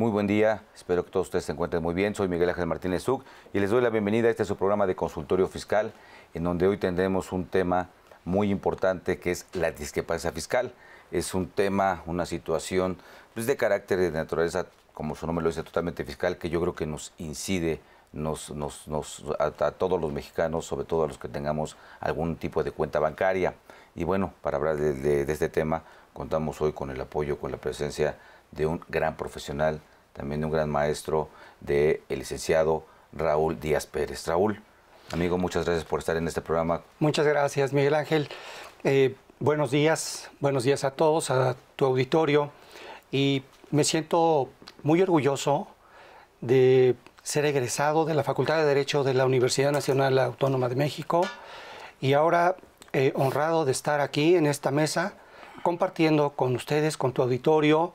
Muy buen día, espero que todos ustedes se encuentren muy bien. Soy Miguel Ángel Martínez Zuc y les doy la bienvenida a este su programa de consultorio fiscal, en donde hoy tendremos un tema muy importante que es la discrepancia fiscal. Es un tema, una situación pues, de carácter de naturaleza, como su nombre lo dice, totalmente fiscal, que yo creo que nos incide nos, nos, a, todos los mexicanos, sobre todo a los que tengamos algún tipo de cuenta bancaria. Y bueno, para hablar de este tema, contamos hoy con el apoyo, con la presencia de un gran profesional también de un gran maestro, de el licenciado Raúl Díaz Pérez. Raúl, amigo, muchas gracias por estar en este programa. Muchas gracias, Miguel Ángel. Eh, buenos días, buenos días a todos, a tu auditorio. Y me siento muy orgulloso de ser egresado de la Facultad de Derecho de la Universidad Nacional Autónoma de México y ahora eh, honrado de estar aquí en esta mesa compartiendo con ustedes, con tu auditorio,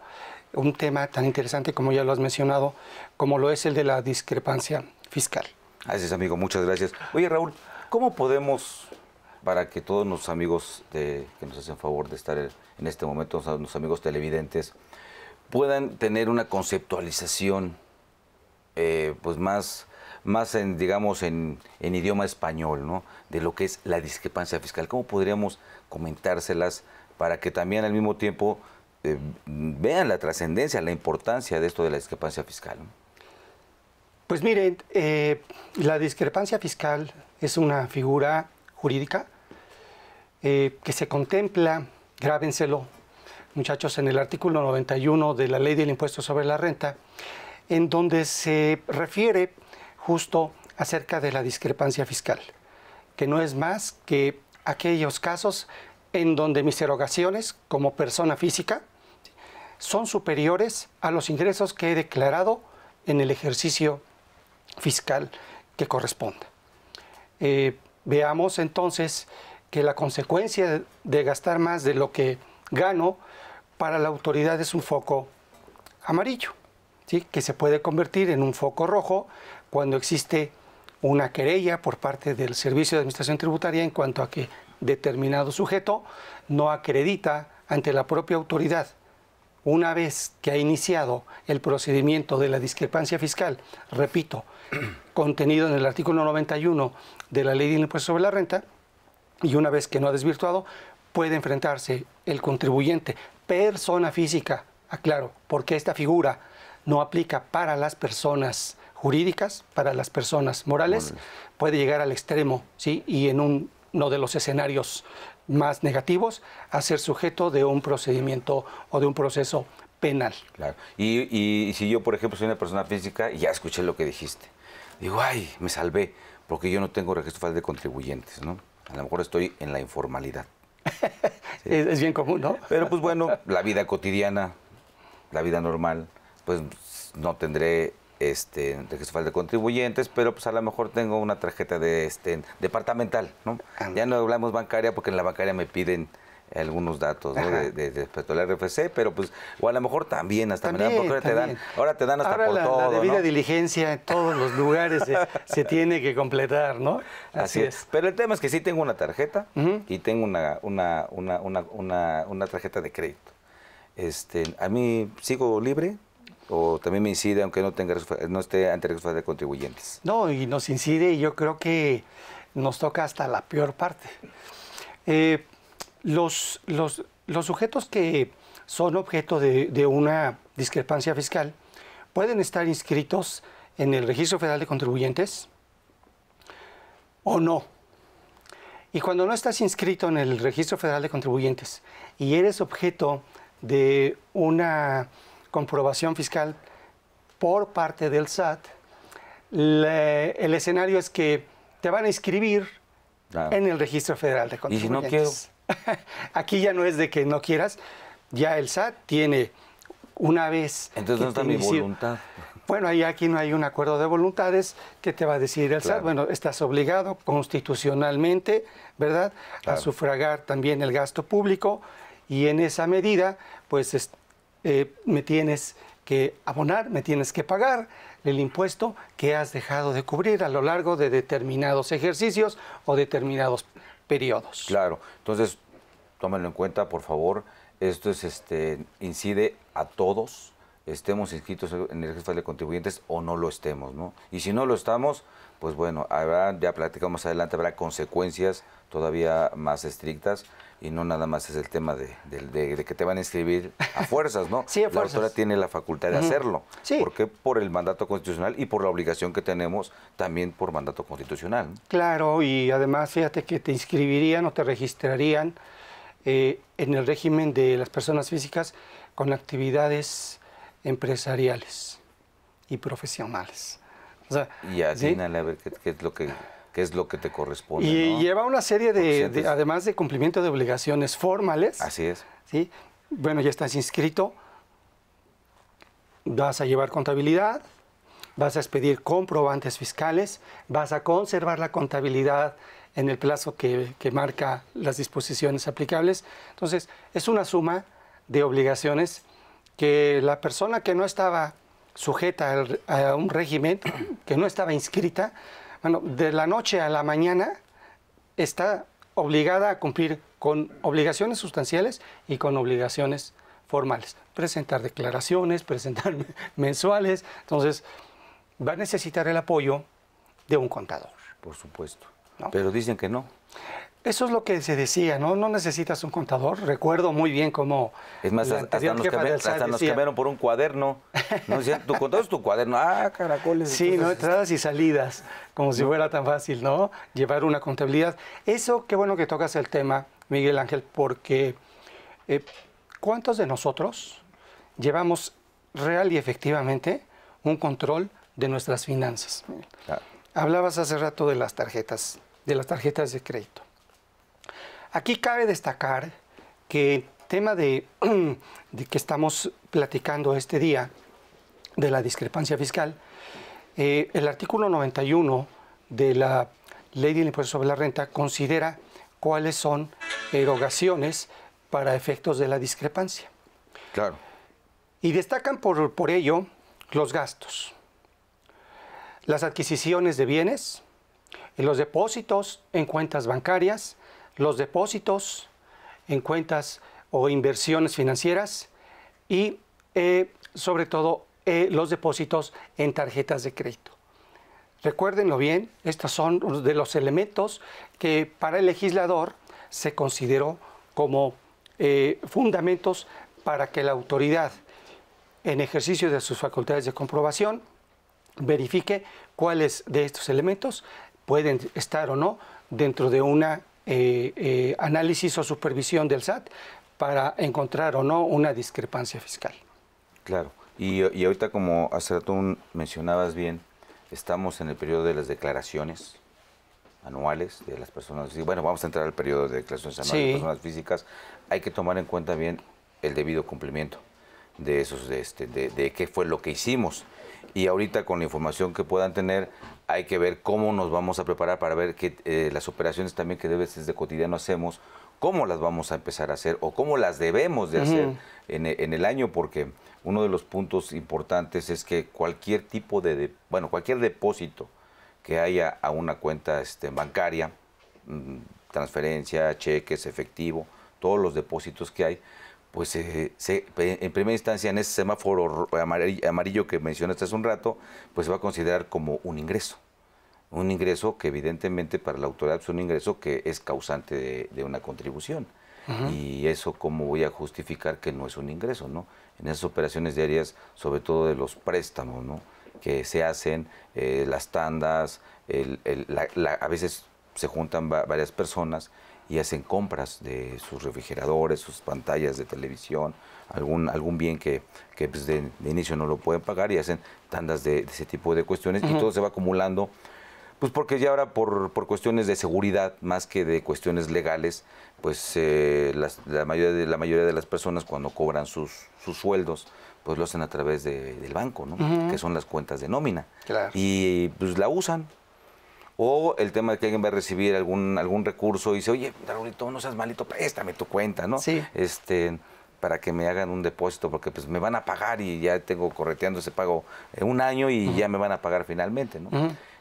un tema tan interesante como ya lo has mencionado, como lo es el de la discrepancia fiscal. Así es, amigo, muchas gracias. Oye, Raúl, ¿cómo podemos, para que todos los amigos que nos hacen favor de estar en este momento, los amigos televidentes, puedan tener una conceptualización eh, pues más, más en, digamos, en, en, idioma español, ¿no? De lo que es la discrepancia fiscal. ¿Cómo podríamos comentárselas para que también al mismo tiempo este, vean la trascendencia, la importancia de esto de la discrepancia fiscal. Pues miren, eh, la discrepancia fiscal es una figura jurídica eh, que se contempla, grábenselo, muchachos, en el artículo 91 de la Ley del Impuesto sobre la Renta, en donde se refiere justo acerca de la discrepancia fiscal, que no es más que aquellos casos en donde mis erogaciones como persona física son superiores a los ingresos que he declarado en el ejercicio fiscal que corresponda. Eh, veamos entonces que la consecuencia de gastar más de lo que gano para la autoridad es un foco amarillo, ¿sí? que se puede convertir en un foco rojo cuando existe una querella por parte del Servicio de Administración Tributaria en cuanto a que determinado sujeto no acredita ante la propia autoridad una vez que ha iniciado el procedimiento de la discrepancia fiscal, repito, contenido en el artículo 91 de la ley del impuesto sobre la renta, y una vez que no ha desvirtuado, puede enfrentarse el contribuyente, persona física, aclaro, porque esta figura no aplica para las personas jurídicas, para las personas morales, puede llegar al extremo, ¿sí? Y en uno de los escenarios más negativos a ser sujeto de un procedimiento o de un proceso penal. Claro. Y, si yo, por ejemplo, soy una persona física ya escuché lo que dijiste, digo, ay, me salvé, porque yo no tengo registro de contribuyentes, ¿no? A lo mejor estoy en la informalidad. es bien común, ¿no? Pero pues bueno, la vida cotidiana, la vida normal, pues no tendré este, registro de contribuyentes, pero pues a lo mejor tengo una tarjeta de este departamental, ¿no? Ya no hablamos bancaria porque en la bancaria me piden algunos datos ¿no? de, respecto pues, al RFC, pero pues, o a lo mejor también, hasta ahora te dan, ahora te dan hasta por la, todo. La debida diligencia en todos los lugares se, tiene que completar, ¿no? Así, es. Pero el tema es que sí tengo una tarjeta y tengo una, una, tarjeta de crédito. Este, a mí sigo libre, o también me incide aunque no tenga no esté ante el de contribuyentes. No, y nos incide y yo creo que nos toca hasta la peor parte. Eh, los, los, sujetos que son objeto de, una discrepancia fiscal pueden estar inscritos en el Registro Federal de Contribuyentes o no. Y cuando no estás inscrito en el Registro Federal de Contribuyentes y eres objeto de una comprobación fiscal por parte del SAT, el escenario es que te van a inscribir en el Registro Federal de Contribuyentes. Y si no quiero. Aquí ya no es de que no quieras, ya el SAT tiene una vez. Entonces, no está mi voluntad? Bueno, ahí aquí no hay un acuerdo de voluntades que te va a decir el SAT. Bueno, estás obligado constitucionalmente, ¿verdad?, a sufragar también el gasto público y en esa medida, pues eh, me tienes que abonar, me tienes que pagar el impuesto que has dejado de cubrir a lo largo de determinados ejercicios o determinados periodos. Claro, entonces tómalo en cuenta, por favor, esto es, este, incide a todos, estemos inscritos en el registro de contribuyentes o no lo estemos, ¿no? Y si no lo estamos, pues bueno, habrá, ya platicamos adelante, habrá consecuencias todavía más estrictas y no nada más es el tema de, que te van a inscribir a fuerzas, ¿no? sí, a La autora tiene la facultad de hacerlo. Sí. qué? por el mandato constitucional y por la obligación que tenemos también por mandato constitucional. Claro, y además fíjate que te inscribirían o te registrarían eh, en el régimen de las personas físicas con actividades empresariales y profesionales. y así, a ver, ¿qué es lo que que es lo que te corresponde. Y lleva una serie de, además de cumplimiento de obligaciones formales. Así es. ¿sí? Bueno, ya estás inscrito, vas a llevar contabilidad, vas a expedir comprobantes fiscales, vas a conservar la contabilidad en el plazo que, que marca las disposiciones aplicables. Entonces, es una suma de obligaciones que la persona que no estaba sujeta a un régimen, que no estaba inscrita, bueno, de la noche a la mañana está obligada a cumplir con obligaciones sustanciales y con obligaciones formales. Presentar declaraciones, presentar mensuales. Entonces, va a necesitar el apoyo de un contador. Por supuesto. Pero dicen que no. Eso es lo que se decía, ¿no? No necesitas un contador. Recuerdo muy bien cómo. Es más, hasta, nos, por un cuaderno. ¿no? tu contador es tu cuaderno. Ah, caracoles. Sí, Entradas y salidas. Como si fuera tan fácil, ¿no? Llevar una contabilidad. Eso, qué bueno que tocas el tema, Miguel Ángel, porque eh, ¿cuántos de nosotros llevamos real y efectivamente un control de nuestras finanzas? Hablabas hace rato de las tarjetas, de las tarjetas de crédito. Aquí cabe destacar que el tema de, que estamos platicando este día, de la discrepancia fiscal, eh, el artículo 91 de la Ley del Impuesto sobre la Renta considera cuáles son erogaciones para efectos de la discrepancia. Claro. Y destacan por, por ello los gastos, las adquisiciones de bienes, los depósitos en cuentas bancarias, los depósitos en cuentas o inversiones financieras y eh, sobre todo eh, los depósitos en tarjetas de crédito. Recuérdenlo bien, estos son de los elementos que para el legislador se consideró como eh, fundamentos para que la autoridad, en ejercicio de sus facultades de comprobación, verifique cuáles de estos elementos pueden estar o no dentro de una eh, eh, análisis o supervisión del SAT para encontrar o no una discrepancia fiscal. Claro, y, ahorita como hace rato mencionabas bien, estamos en el periodo de las declaraciones anuales de las personas físicas. Bueno, vamos a entrar al periodo de declaraciones anuales de personas físicas. Hay que tomar en cuenta bien el debido cumplimiento de esos, de, este, de qué fue lo que hicimos y ahorita con la información que puedan tener hay que ver cómo nos vamos a preparar para ver que eh, las operaciones también que de veces de cotidiano hacemos, cómo las vamos a empezar a hacer o cómo las debemos de hacer e, en, el año, porque uno de los puntos importantes es que cualquier tipo de, de bueno, cualquier depósito que haya a una cuenta este, bancaria, mm, transferencia, cheques, efectivo, todos los depósitos que hay, pues eh, se, en primera instancia en ese semáforo amarillo, que mencionaste hace un rato, pues se va a considerar como un ingreso. Un ingreso que evidentemente para la autoridad es pues, un ingreso que es causante de, una contribución. Y eso cómo voy a justificar que no es un ingreso, ¿no? En esas operaciones diarias, sobre todo de los préstamos, ¿no? Que se hacen, eh, las tandas, a veces se juntan varias personas y hacen compras de sus refrigeradores, sus pantallas de televisión, algún, algún bien que, que pues de, inicio no lo pueden pagar y hacen tandas de, ese tipo de cuestiones y todo se va acumulando. Pues porque ya ahora por, por cuestiones de seguridad más que de cuestiones legales, pues eh, la, mayoría de, la mayoría de las personas cuando cobran sus, sus sueldos, pues lo hacen a través del banco, Que son las cuentas de nómina. Y pues la usan, o el tema de que alguien va a recibir algún, algún recurso y dice, oye, Raúlito, no seas malito, préstame tu cuenta, ¿no? Sí. Este, para que me hagan un depósito, porque pues me van a pagar y ya tengo correteando ese pago eh, un año y ya me van a pagar finalmente, ¿no?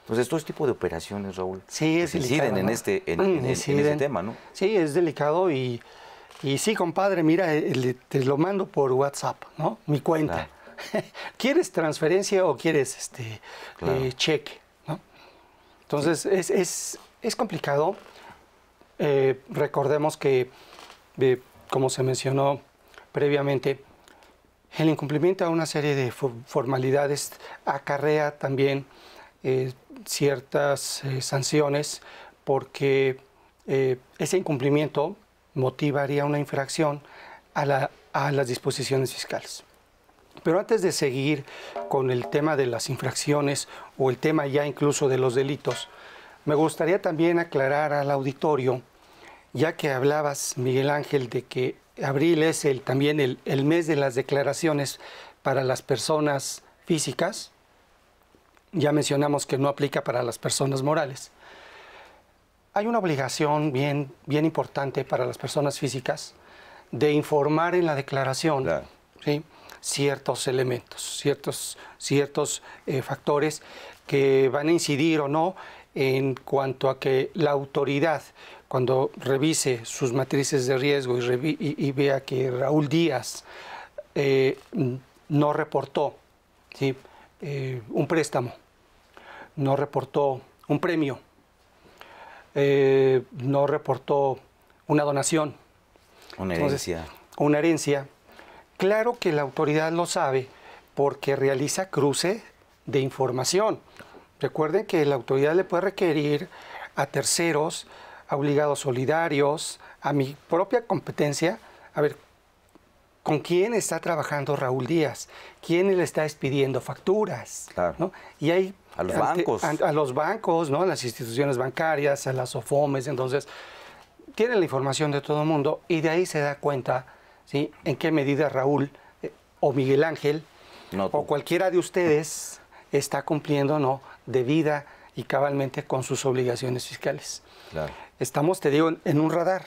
Entonces, todo este tipo de operaciones, Raúl, sí, es delicado, en, este, en, tema, ¿no? Sí, es delicado y, y sí, compadre, mira, eh, te lo mando por WhatsApp, ¿no? Mi cuenta. ¿Quieres transferencia o quieres este eh, cheque? Entonces es, es, complicado. Eh, recordemos que, eh, como se mencionó previamente, el incumplimiento a una serie de formalidades acarrea también eh, ciertas sanciones porque ese incumplimiento motivaría una infracción a las disposiciones fiscales. Pero antes de seguir con el tema de las infracciones o el tema ya incluso de los delitos, me gustaría también aclarar al auditorio, ya que hablabas, Miguel Ángel, de que abril es el, también el, mes de las declaraciones para las personas físicas, ya mencionamos que no aplica para las personas morales. Hay una obligación bien, bien importante para las personas físicas de informar en la declaración ciertos elementos, ciertos, ciertos eh, factores que van a incidir o no en cuanto a que la autoridad, cuando revise sus matrices de riesgo y, vea que Raúl Díaz eh, no reportó eh, un préstamo, no reportó un premio, no reportó una donación. Una una herencia. Claro que la autoridad lo sabe porque realiza cruce de información. Recuerden que la autoridad le puede requerir a terceros, a obligados solidarios, a mi propia competencia, a ver, ¿con quién está trabajando Raúl Díaz? ¿Quién le está despidiendo facturas? Claro. Y a los bancos. A, los bancos, ¿no? A las instituciones bancarias, a las OFOMES, entonces tienen la información de todo el mundo y de ahí se da cuenta ¿sí? ¿En qué medida Raúl eh, o Miguel Ángel o cualquiera de ustedes está cumpliendo no debida y cabalmente con sus obligaciones fiscales? Estamos, te digo, en un radar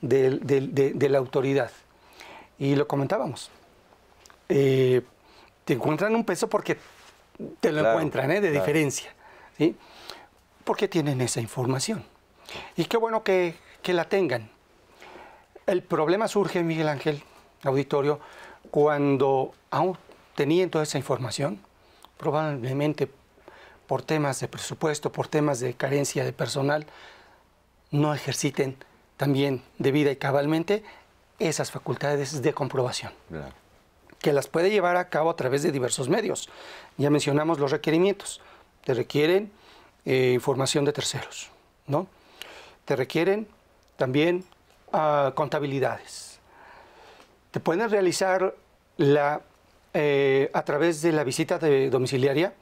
de, la autoridad. Y lo comentábamos. Eh, te encuentran un peso porque te lo encuentran, ¿eh? de diferencia. ¿sí? Porque tienen esa información. Y qué bueno que la tengan. El problema surge, Miguel Ángel, auditorio, cuando aún teniendo toda esa información, probablemente por temas de presupuesto, por temas de carencia de personal, no ejerciten también debida y cabalmente esas facultades de comprobación. Que las puede llevar a cabo a través de diversos medios. Ya mencionamos los requerimientos. Te requieren eh, información de terceros, ¿no? Te requieren también Ah, contabilidades. Te pueden realizar la, eh, a través de la visita de domiciliaria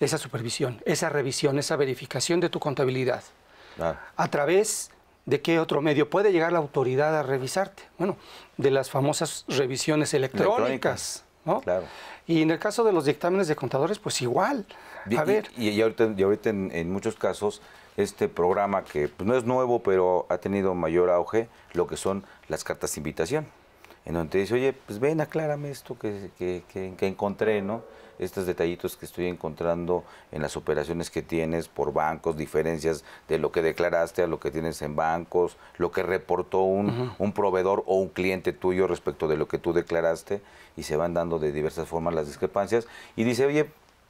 esa supervisión, esa revisión, esa verificación de tu contabilidad. Ah. A través de qué otro medio puede llegar la autoridad a revisarte. Bueno, de las famosas revisiones electrónicas. Y en el caso de los dictámenes de contadores, pues igual. A ver. Y, ahorita, en, muchos casos este programa que pues, no es nuevo, pero ha tenido mayor auge, lo que son las cartas de invitación. En donde dice, oye, pues ven, aclárame esto que, encontré, ¿no? Estos detallitos que estoy encontrando en las operaciones que tienes por bancos, diferencias de lo que declaraste a lo que tienes en bancos, lo que reportó un, un proveedor o un cliente tuyo respecto de lo que tú declaraste, y se van dando de diversas formas las discrepancias. Y dice, oye,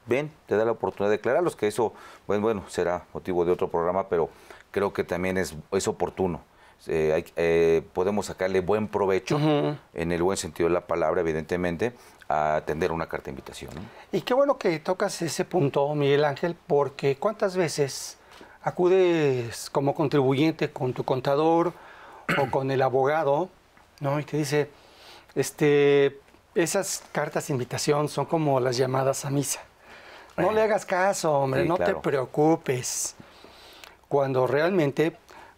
ven, te da la oportunidad de declararlos, que eso, bueno, pues, bueno, será motivo de otro programa, pero creo que también es, es oportuno. Eh, eh, podemos sacarle buen provecho, en el buen sentido de la palabra, evidentemente, a atender una carta de invitación. Y qué bueno que tocas ese punto, Miguel Ángel, porque cuántas veces acudes como contribuyente con tu contador o con el abogado, ¿no? Y te dice, este, esas cartas de invitación son como las llamadas a misa. No le hagas caso, hombre, no te preocupes. Cuando realmente,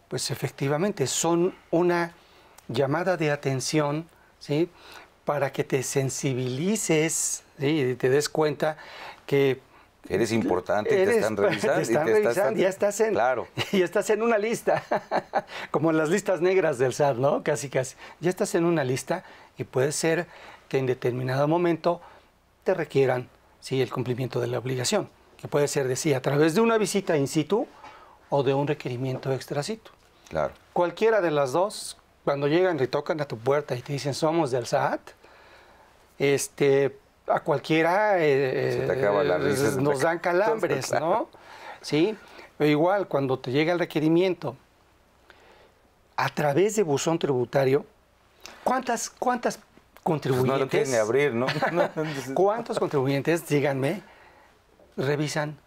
pues efectivamente, son una llamada de atención, ¿sí? Para que te sensibilices ¿sí? y te des cuenta que... Eres importante, te están revisando. y ya, estás en, claro. Y estás en una lista, como en las listas negras del SAT, ¿no? Casi, casi. Ya estás en una lista y puede ser que en determinado momento te requieran ¿sí? el cumplimiento de la obligación, que puede ser, decía, a través de una visita in situ o de un requerimiento extra situ. Claro. Cualquiera de las dos, cuando llegan y tocan a tu puerta y te dicen somos del SAT, este, a cualquiera eh, eh, nos dan calambres, ¿no? Sí. igual, cuando te llega el requerimiento a través de buzón tributario, ¿cuántas, cuántas contribuyentes. no lo quieren abrir, ¿no? ¿Cuántos contribuyentes, díganme, revisan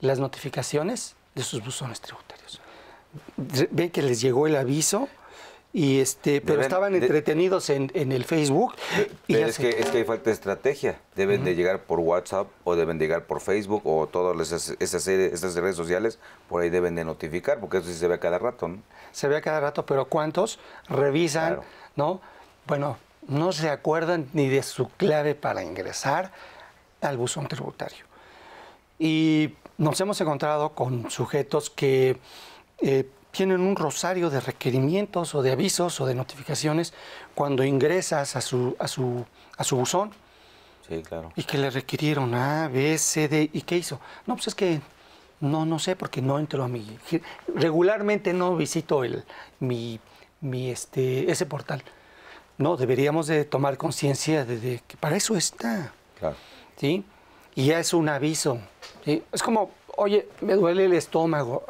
las notificaciones de sus buzones tributarios? Ven que les llegó el aviso. Y este, pero estaban entretenidos en, el Facebook. Y es, que, es que hay falta de estrategia. Deben de llegar por WhatsApp o deben de llegar por Facebook o todas esas, esas, redes sociales, por ahí deben de notificar, porque eso sí se ve a cada rato, ¿no? Se ve a cada rato, pero ¿cuántos revisan, no? Bueno, no se acuerdan ni de su clave para ingresar al buzón tributario. Y nos hemos encontrado con sujetos que eh, tienen un rosario de requerimientos o de avisos o de notificaciones cuando ingresas a su, a su, a su buzón. Sí, claro. Y que le requirieron A, B, C, D. ¿Y qué hizo? No, pues es que no, no sé porque no entro a mi... Regularmente no visito el, mi, mi, este, ese portal. No, deberíamos de tomar conciencia de, que para eso está. ¿Sí? Y ya es un aviso. Es como, oye, me duele el estómago.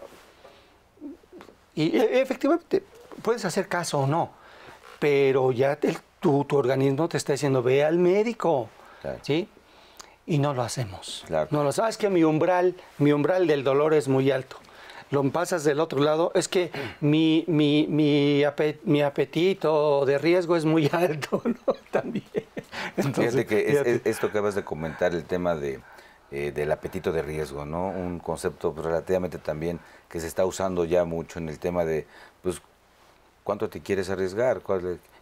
Y e, efectivamente, puedes hacer caso o no, pero ya tu, organismo te está diciendo, ve al médico. ¿Sí? Y no lo hacemos. No lo sabes que mi umbral, mi umbral del dolor es muy alto lo pasas del otro lado, es que mi, mi, mi, apetito de riesgo es muy alto, ¿no? También. fíjate que esto que acabas de comentar, el tema de, eh, del apetito de riesgo, ¿no? Un concepto relativamente también que se está usando ya mucho en el tema de, pues, ¿cuánto te quieres arriesgar?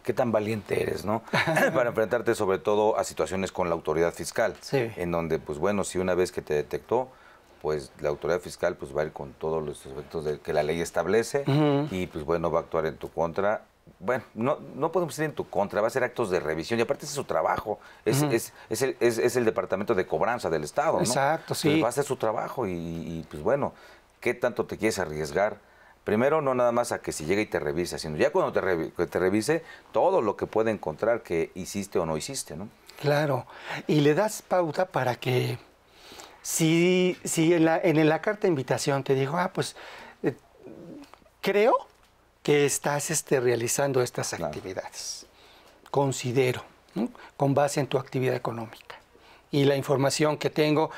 ¿Qué tan valiente eres, no? Para enfrentarte sobre todo a situaciones con la autoridad fiscal, en donde, pues bueno, si una vez que te detectó, pues la autoridad fiscal pues va a ir con todos los aspectos de, que la ley establece y pues bueno, va a actuar en tu contra bueno, no, no podemos ir en tu contra, va a ser actos de revisión y aparte es su trabajo, es, es, el, departamento de cobranza del Estado. ¿no? Exacto, sí. va a ser su trabajo y, pues bueno, ¿qué tanto te quieres arriesgar? Primero, no nada más a que si llega y te revisa, sino ya cuando te, te revise todo lo que puede encontrar que hiciste o no hiciste, ¿no? Claro, y le das pauta para que si, si en, la, carta de invitación te digo, ah, pues eh, creo que estás este, realizando estas actividades, considero, con base en tu actividad económica y la información que tengo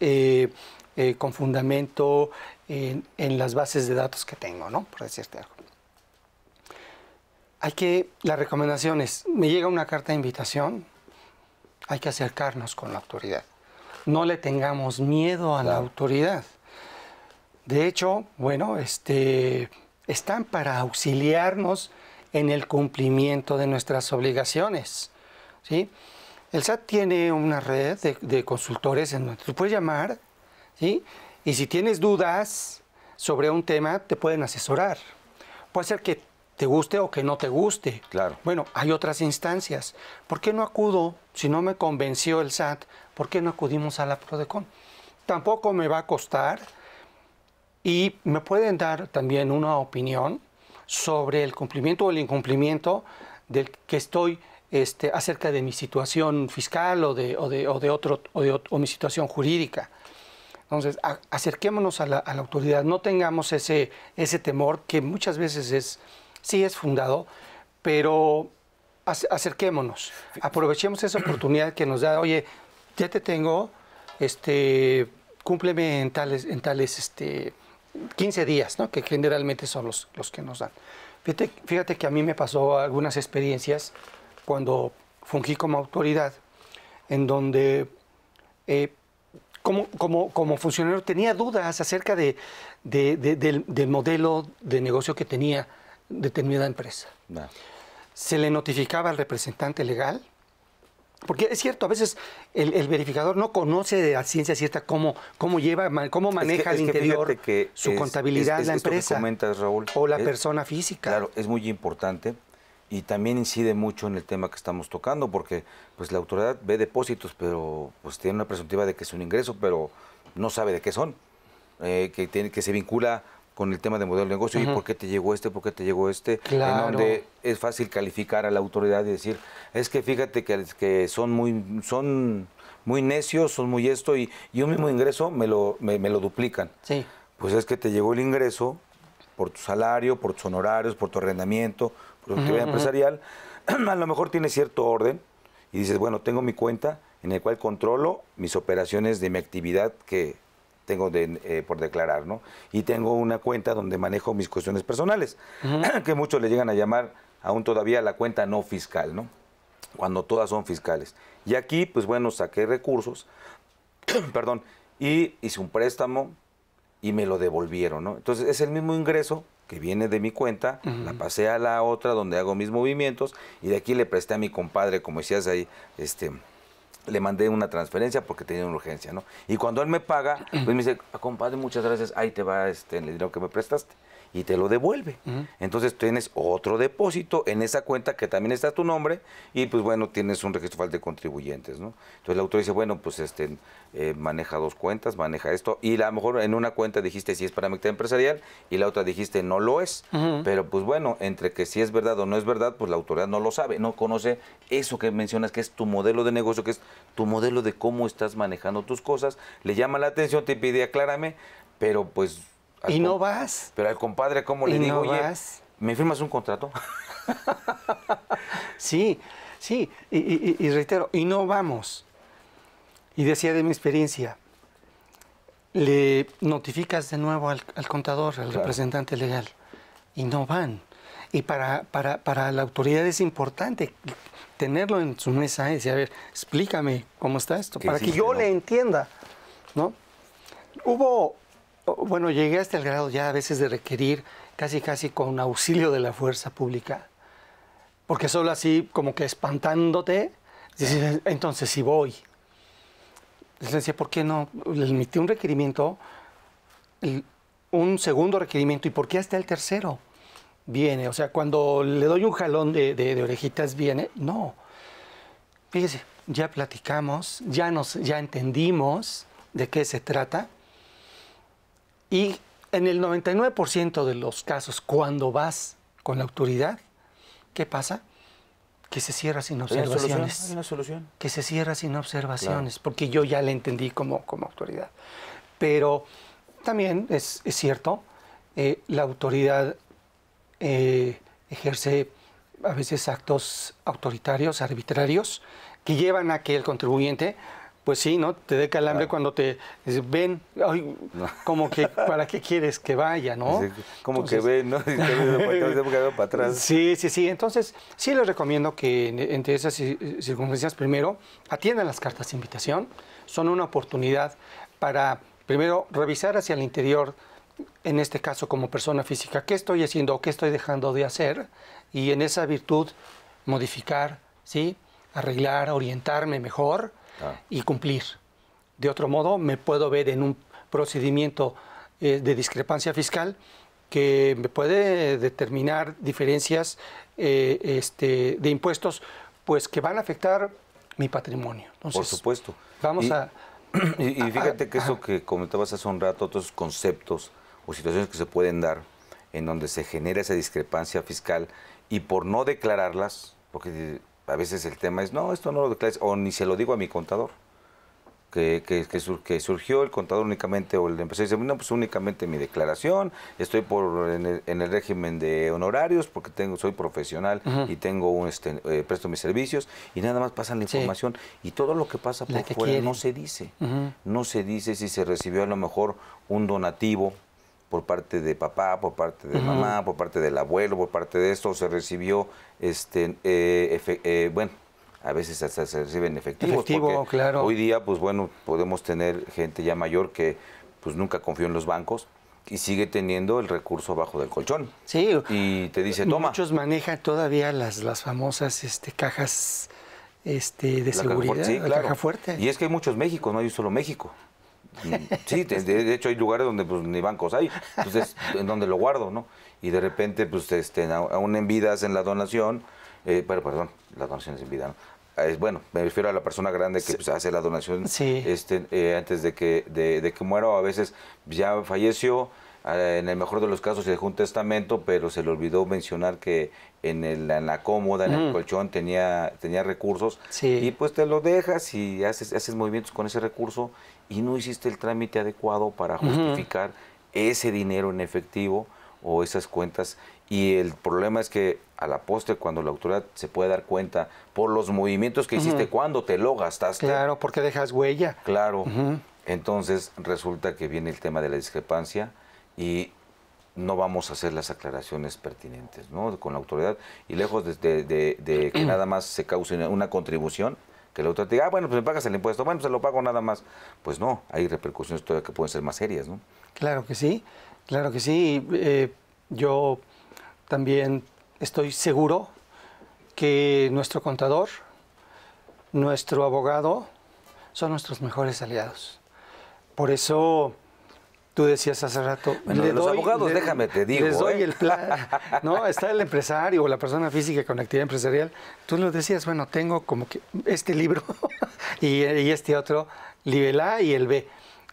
eh, eh, con fundamento en, las bases de datos que tengo, ¿no? Por decirte algo. Hay que, recomendación es, me llega una carta de invitación, hay que acercarnos con la autoridad no le tengamos miedo a la autoridad. De hecho, bueno, este, están para auxiliarnos en el cumplimiento de nuestras obligaciones. ¿sí? El SAT tiene una red de, consultores en puedes llamar ¿sí? y si tienes dudas sobre un tema, te pueden asesorar. Puede ser que te guste o que no te guste. Claro. Bueno, hay otras instancias. ¿Por qué no acudo si no me convenció el SAT ¿por qué no acudimos a la Prodecon? Tampoco me va a costar y me pueden dar también una opinión sobre el cumplimiento o el incumplimiento del que estoy este, acerca de mi situación fiscal o de, de, otro o, mi situación jurídica. Entonces, acerquémonos a la, autoridad, no tengamos ese, ese temor que muchas veces es, sí es fundado, pero acerquémonos, aprovechemos esa oportunidad que nos da, oye, ya te tengo, este, cúmpleme en tales, este, 15 días, que generalmente son los, los que nos dan. Fíjate, que a mí me pasó algunas experiencias cuando fungí como autoridad, en donde eh, como, funcionario tenía dudas acerca de, del, modelo de negocio que tenía determinada empresa. Se le notificaba al representante legal, porque es cierto, a veces el, verificador no conoce de la ciencia cierta cómo, cómo lleva, cómo maneja el interior, que su contabilidad, la empresa. o la persona física. Claro, es muy importante y también incide mucho en el tema que estamos tocando, porque pues la autoridad ve depósitos, pero pues tiene una presuntiva de que es un ingreso, pero no sabe de qué son. Eh, que, tiene, que se vincula con el tema de modelo de negocio, y por qué te llegó este, por qué te llegó este, en donde es fácil calificar a la autoridad y decir, es que fíjate que, que son muy, son muy necios, son muy esto, y, y un mismo ingreso me lo, me, lo duplican. Sí. Pues es que te llegó el ingreso por tu salario, por tus honorarios, por tu arrendamiento, por tu actividad empresarial, a lo mejor tiene cierto orden y dices, bueno, tengo mi cuenta en el cual controlo mis operaciones de mi actividad que tengo de, eh, por declarar, ¿no? Y tengo una cuenta donde manejo mis cuestiones personales, que muchos le llegan a llamar aún todavía la cuenta no fiscal, ¿no? Cuando todas son fiscales. Y aquí, pues bueno, saqué recursos, perdón, y hice un préstamo y me lo devolvieron, ¿no? Entonces es el mismo ingreso que viene de mi cuenta, la pasé a la otra donde hago mis movimientos y de aquí le presté a mi compadre, como decías ahí, este, le mandé una transferencia porque tenía una urgencia, ¿no? Y cuando él me paga, pues me dice, ah, compadre, muchas gracias, ahí te va este, el dinero que me prestaste y te lo devuelve. Entonces tienes otro depósito en esa cuenta que también está tu nombre y pues bueno, tienes un registro falso de contribuyentes, ¿no? Entonces la autoridad dice, bueno, pues este eh, maneja dos cuentas, maneja esto y a lo mejor en una cuenta dijiste si es para mi empresarial y la otra dijiste no lo es, pero pues bueno, entre que si es verdad o no es verdad, pues la autoridad no lo sabe, no conoce eso que mencionas que es tu modelo de negocio, que es tu modelo de cómo estás manejando tus cosas, le llama la atención, te pide aclárame, pero pues y no vas. Pero al compadre, ¿cómo le digo? ¿me firmas un contrato? sí, sí, y, reitero, y no vamos. Y decía de mi experiencia, le notificas de nuevo al, contador, al representante legal, y no van. Y para, para, la autoridad es importante tenerlo en su mesa y a ver, explícame cómo está esto, para que yo le entienda, ¿no? Hubo bueno, llegué hasta el grado ya a veces de requerir casi casi con auxilio de la fuerza pública, porque solo así como que espantándote, dices, entonces si voy. Les decía, ¿por qué no? Le emití un requerimiento, un segundo requerimiento, ¿y por qué hasta el tercero? Viene, o sea, cuando le doy un jalón de, de orejitas, viene, no. Fíjese, ya platicamos, ya, nos, ya entendimos de qué se trata, y en el 99% de los casos, cuando vas con la autoridad, ¿qué pasa? Que se cierra sin observaciones. Hay una solución. Que se cierra sin observaciones, porque yo ya la entendí como, como autoridad. Pero también es, cierto, eh, la autoridad eh, ejerce a veces actos autoritarios, arbitrarios, que llevan a que el contribuyente pues sí, ¿no? Te dé calambre cuando te ven, como que, ¿para qué quieres que vaya, no? como que ven, ¿no? Y te pues, para atrás. Sí, sí, sí. Entonces, sí les recomiendo que entre esas circunstancias, primero, atiendan las cartas de invitación. Son una oportunidad para, primero, revisar hacia el interior en este caso como persona física, qué estoy haciendo o qué estoy dejando de hacer y en esa virtud modificar, ¿sí? arreglar, orientarme mejor y cumplir. De otro modo, me puedo ver en un procedimiento eh, de discrepancia fiscal que me puede determinar diferencias eh, este, de impuestos, pues que van a afectar mi patrimonio. Por supuesto. Vamos a... y fíjate que eso que comentabas hace un rato, otros conceptos o situaciones que se pueden dar en donde se genera esa discrepancia fiscal y por no declararlas, porque a veces el tema es, no, esto no lo declares, o ni se lo digo a mi contador. Que, que, que, surgió el contador únicamente o el empresario dice, no, pues únicamente mi declaración, estoy por en el, régimen de honorarios porque tengo soy profesional y tengo un, este, eh, presto mis servicios y nada más pasa la información y todo lo que pasa por fuera no se dice. No se dice si se recibió a lo mejor un donativo por parte de papá, por parte de mamá, por parte del abuelo, por parte de esto, se recibió, este, eh, eh, bueno, a veces hasta se reciben efectivos. Efectivo, claro. Hoy día, pues bueno, podemos tener gente ya mayor que pues nunca confió en los bancos y sigue teniendo el recurso bajo del colchón. Sí. Y te dice, toma. Muchos manejan todavía las, las famosas este, cajas este, de seguridad, la caja fuerte. Y es que hay muchos México, no hay solo México. Sí, de, hecho hay lugares donde pues, ni bancos hay, entonces pues, en donde lo guardo, ¿no? Y de repente, pues este, aún en vida hacen la donación, eh, pero perdón, la donación es en vida, ¿no? Ah, bueno, me refiero a la persona grande que pues, hace la donación este, eh, antes de que, de, que muera o a veces ya falleció, eh, en el mejor de los casos se dejó un testamento, pero se le olvidó mencionar que en, el, en la cómoda, en el colchón, tenía, tenía recursos. Y pues te lo dejas y haces, haces movimientos con ese recurso y no hiciste el trámite adecuado para justificar ese dinero en efectivo o esas cuentas. Y el problema es que a la postre, cuando la autoridad se puede dar cuenta por los movimientos que hiciste, ¿cuándo cuando te lo gastaste. Claro, porque dejas huella. Claro. Entonces resulta que viene el tema de la discrepancia y no vamos a hacer las aclaraciones pertinentes ¿no? con la autoridad y lejos de, que nada más se cause una contribución, que el otro te diga, ah, bueno, pues me pagas el impuesto, bueno, pues se lo pago nada más. Pues no, hay repercusiones todavía que pueden ser más serias, ¿no? Claro que sí, claro que sí. Eh, yo también estoy seguro que nuestro contador, nuestro abogado, son nuestros mejores aliados. Por eso Tú decías hace rato. Bueno, los abogados, déjame te digo. Les ¿eh? el plan. No, está el empresario o la persona física con actividad empresarial. Tú lo decías, bueno, tengo como que este libro y, este otro, el A y el B.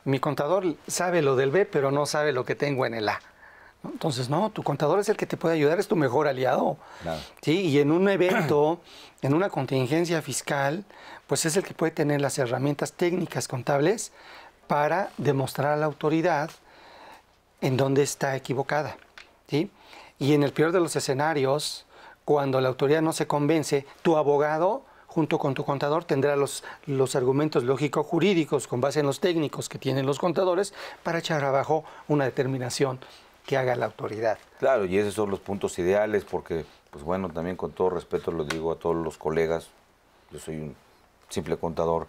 Mi contador sabe lo del B, pero no sabe lo que tengo en el A. Entonces, no, tu contador es el que te puede ayudar, es tu mejor aliado. Y en un evento, en una contingencia fiscal, pues es el que puede tener las herramientas técnicas contables para demostrar a la autoridad en dónde está equivocada. Y en el peor de los escenarios, cuando la autoridad no se convence, tu abogado junto con tu contador tendrá los, los argumentos lógico-jurídicos con base en los técnicos que tienen los contadores para echar abajo una determinación que haga la autoridad. Claro, y esos son los puntos ideales porque, pues bueno, también con todo respeto lo digo a todos los colegas, yo soy un simple contador,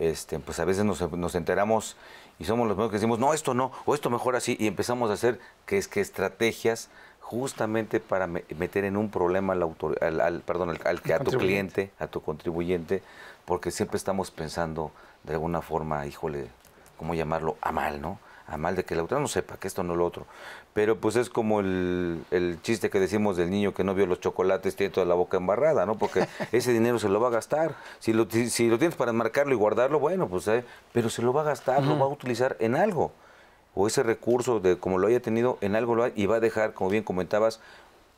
este, pues a veces nos, enteramos y somos los mismos que decimos, no, esto no, o esto mejor así, y empezamos a hacer que es que estrategias justamente para meter en un problema al, perdón, a tu cliente, a tu contribuyente, porque siempre estamos pensando de alguna forma, híjole, ¿cómo llamarlo? A mal, ¿no? a mal de que la otra no sepa que esto no lo otro. Pero pues es como el, chiste que decimos del niño que no vio los chocolates, tiene toda la boca embarrada, ¿no? Porque ese dinero se lo va a gastar. Si lo, si lo tienes para enmarcarlo y guardarlo, bueno, pues, eh, pero se lo va a gastar, lo va a utilizar en algo. O ese recurso, de como lo haya tenido, en algo lo va y va a dejar, como bien comentabas,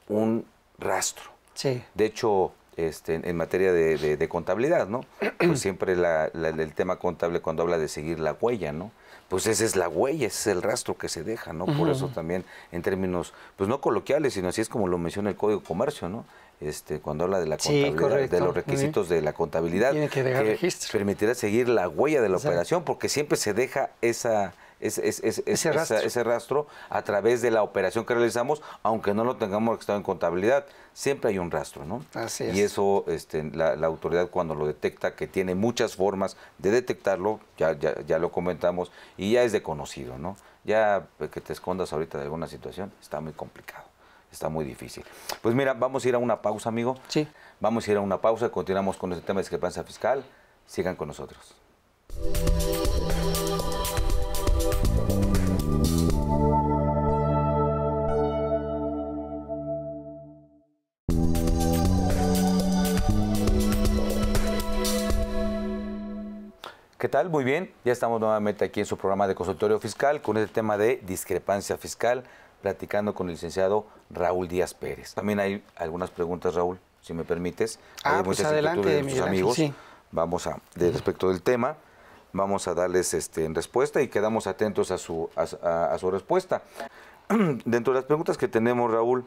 un rastro. Sí. De hecho, este, en materia de, contabilidad, ¿no? Pues, siempre el tema contable cuando habla de seguir la huella, ¿no? pues esa es la huella, ese es el rastro que se deja, ¿no? Por eso también, en términos, pues no coloquiales, sino así es como lo menciona el Código de Comercio, ¿no? Este, cuando habla de la contabilidad, de los requisitos de la contabilidad, que, permitirá seguir la huella de la operación, porque siempre se deja esa ese, rastro. a través de la operación que realizamos, aunque no lo tengamos registrado en contabilidad. Siempre hay un rastro, ¿no? Así es. Y eso este, la, autoridad cuando lo detecta, que tiene muchas formas de detectarlo, ya, ya, lo comentamos, y ya es de conocido, ¿no? Ya que te escondas ahorita de alguna situación, está muy complicado está muy difícil. Pues mira, vamos a ir a una pausa, amigo. Sí. Vamos a ir a una pausa, y continuamos con este tema de discrepancia fiscal. Sigan con nosotros. ¿Qué tal? Muy bien, ya estamos nuevamente aquí en su programa de consultorio fiscal con el este tema de discrepancia fiscal, platicando con el licenciado Raúl Díaz Pérez. También hay algunas preguntas, Raúl, si me permites. Ah, pues adelante, de amigos. Vamos a, de respecto del tema, vamos a darles este, en respuesta y quedamos atentos a su, a, su respuesta. Dentro de las preguntas que tenemos, Raúl,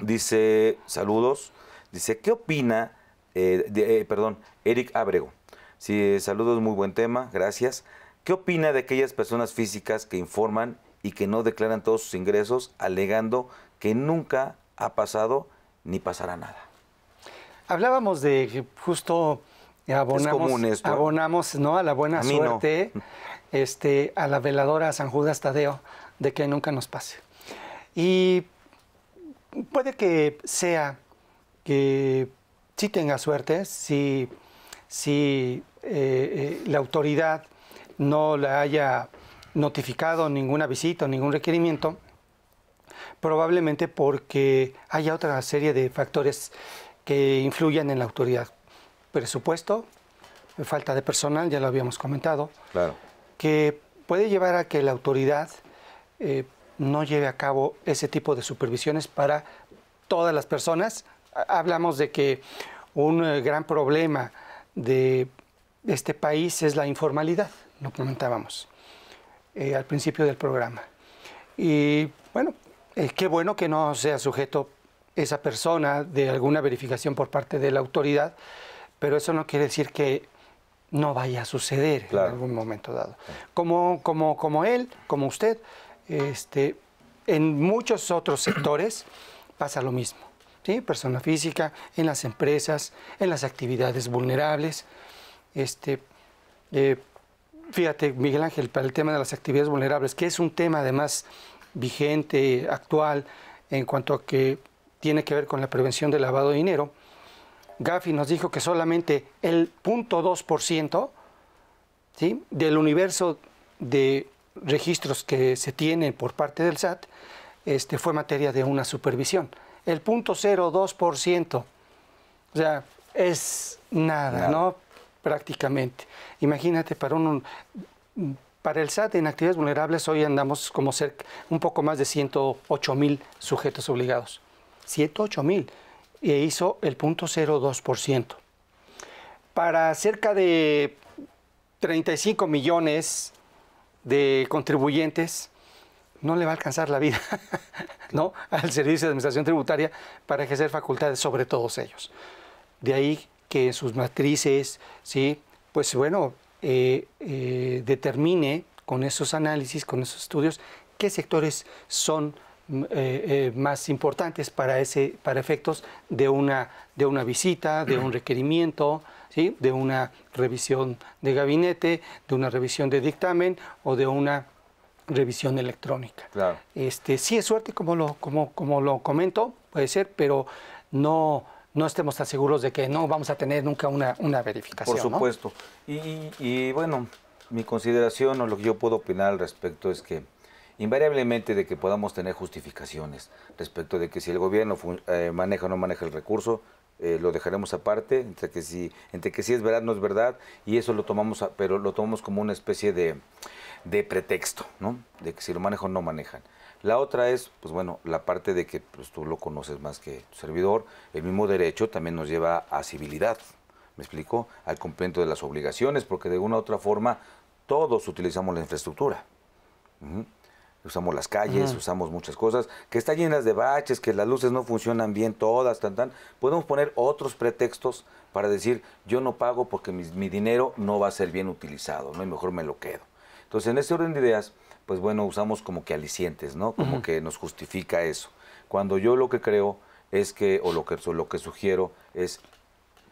dice, saludos, dice, ¿qué opina, eh, eh, perdón, Eric Abrego? Sí, saludos, muy buen tema, gracias. ¿Qué opina de aquellas personas físicas que informan y que no declaran todos sus ingresos alegando que nunca ha pasado ni pasará nada? Hablábamos de justo abonamos, abonamos ¿no? a la buena suerte, este, a la veladora San Judas Tadeo, de que nunca nos pase. Y puede que sea que sí tenga suerte, sí. Si si eh, eh, la autoridad no le haya notificado ninguna visita o ningún requerimiento, probablemente porque haya otra serie de factores que influyan en la autoridad. Presupuesto, falta de personal, ya lo habíamos comentado, claro. que puede llevar a que la autoridad eh, no lleve a cabo ese tipo de supervisiones para todas las personas. Hablamos de que un gran problema de este país es la informalidad, lo comentábamos eh, al principio del programa. Y bueno, eh, qué bueno que no sea sujeto esa persona de alguna verificación por parte de la autoridad, pero eso no quiere decir que no vaya a suceder en algún momento dado. Como, como, como él, como usted, este, en muchos otros sectores pasa lo mismo persona física, en las empresas, en las actividades vulnerables. Este, eh, fíjate, Miguel Ángel, para el tema de las actividades vulnerables, que es un tema además vigente, actual, en cuanto a que tiene que ver con la prevención del lavado de dinero, Gafi nos dijo que solamente el 0.2% ¿sí? del universo de registros que se tienen por parte del SAT este, fue materia de una supervisión el 0.02%. O sea, es nada, ¿no? Prácticamente. Imagínate para un, para el SAT en actividades vulnerables hoy andamos como cerca, un poco más de 108 mil sujetos obligados. 108 mil. e hizo el 0.02%. Para cerca de 35 millones de contribuyentes, no le va a alcanzar la vida ¿no? al Servicio de Administración Tributaria para ejercer facultades sobre todos ellos. De ahí que sus matrices, ¿sí? pues bueno, eh, eh, determine con esos análisis, con esos estudios, qué sectores son mm, eh, más importantes para, ese, para efectos de una, de una visita, de un requerimiento, de una revisión de gabinete, de una revisión de dictamen o de una revisión electrónica. Claro. Este, sí es suerte, como lo, como, como lo comento, puede ser, pero no, no estemos tan seguros de que no vamos a tener nunca una, verificación. Por supuesto. Y, bueno, mi consideración o lo que yo puedo opinar al respecto es que invariablemente de que podamos tener justificaciones respecto de que si el gobierno eh, maneja o no maneja el recurso, eh, lo dejaremos aparte, entre que, si, entre que si es verdad, no es verdad, y eso lo tomamos, pero lo tomamos como una especie de de pretexto, ¿no? De que si lo manejan no manejan. La otra es, pues bueno, la parte de que pues, tú lo conoces más que tu servidor. El mismo derecho también nos lleva a civilidad, ¿me explico? Al cumplimiento de las obligaciones, porque de una u otra forma todos utilizamos la infraestructura. Usamos las calles, usamos muchas cosas, que están llenas de baches, que las luces no funcionan bien todas, tan, tan. Podemos poner otros pretextos para decir, yo no pago porque mi, mi dinero no va a ser bien utilizado, ¿no? y mejor me lo quedo. Entonces, en este orden de ideas, pues bueno, usamos como que alicientes, ¿no? Como que nos justifica eso. Cuando yo lo que creo es que, o lo que, lo que sugiero es,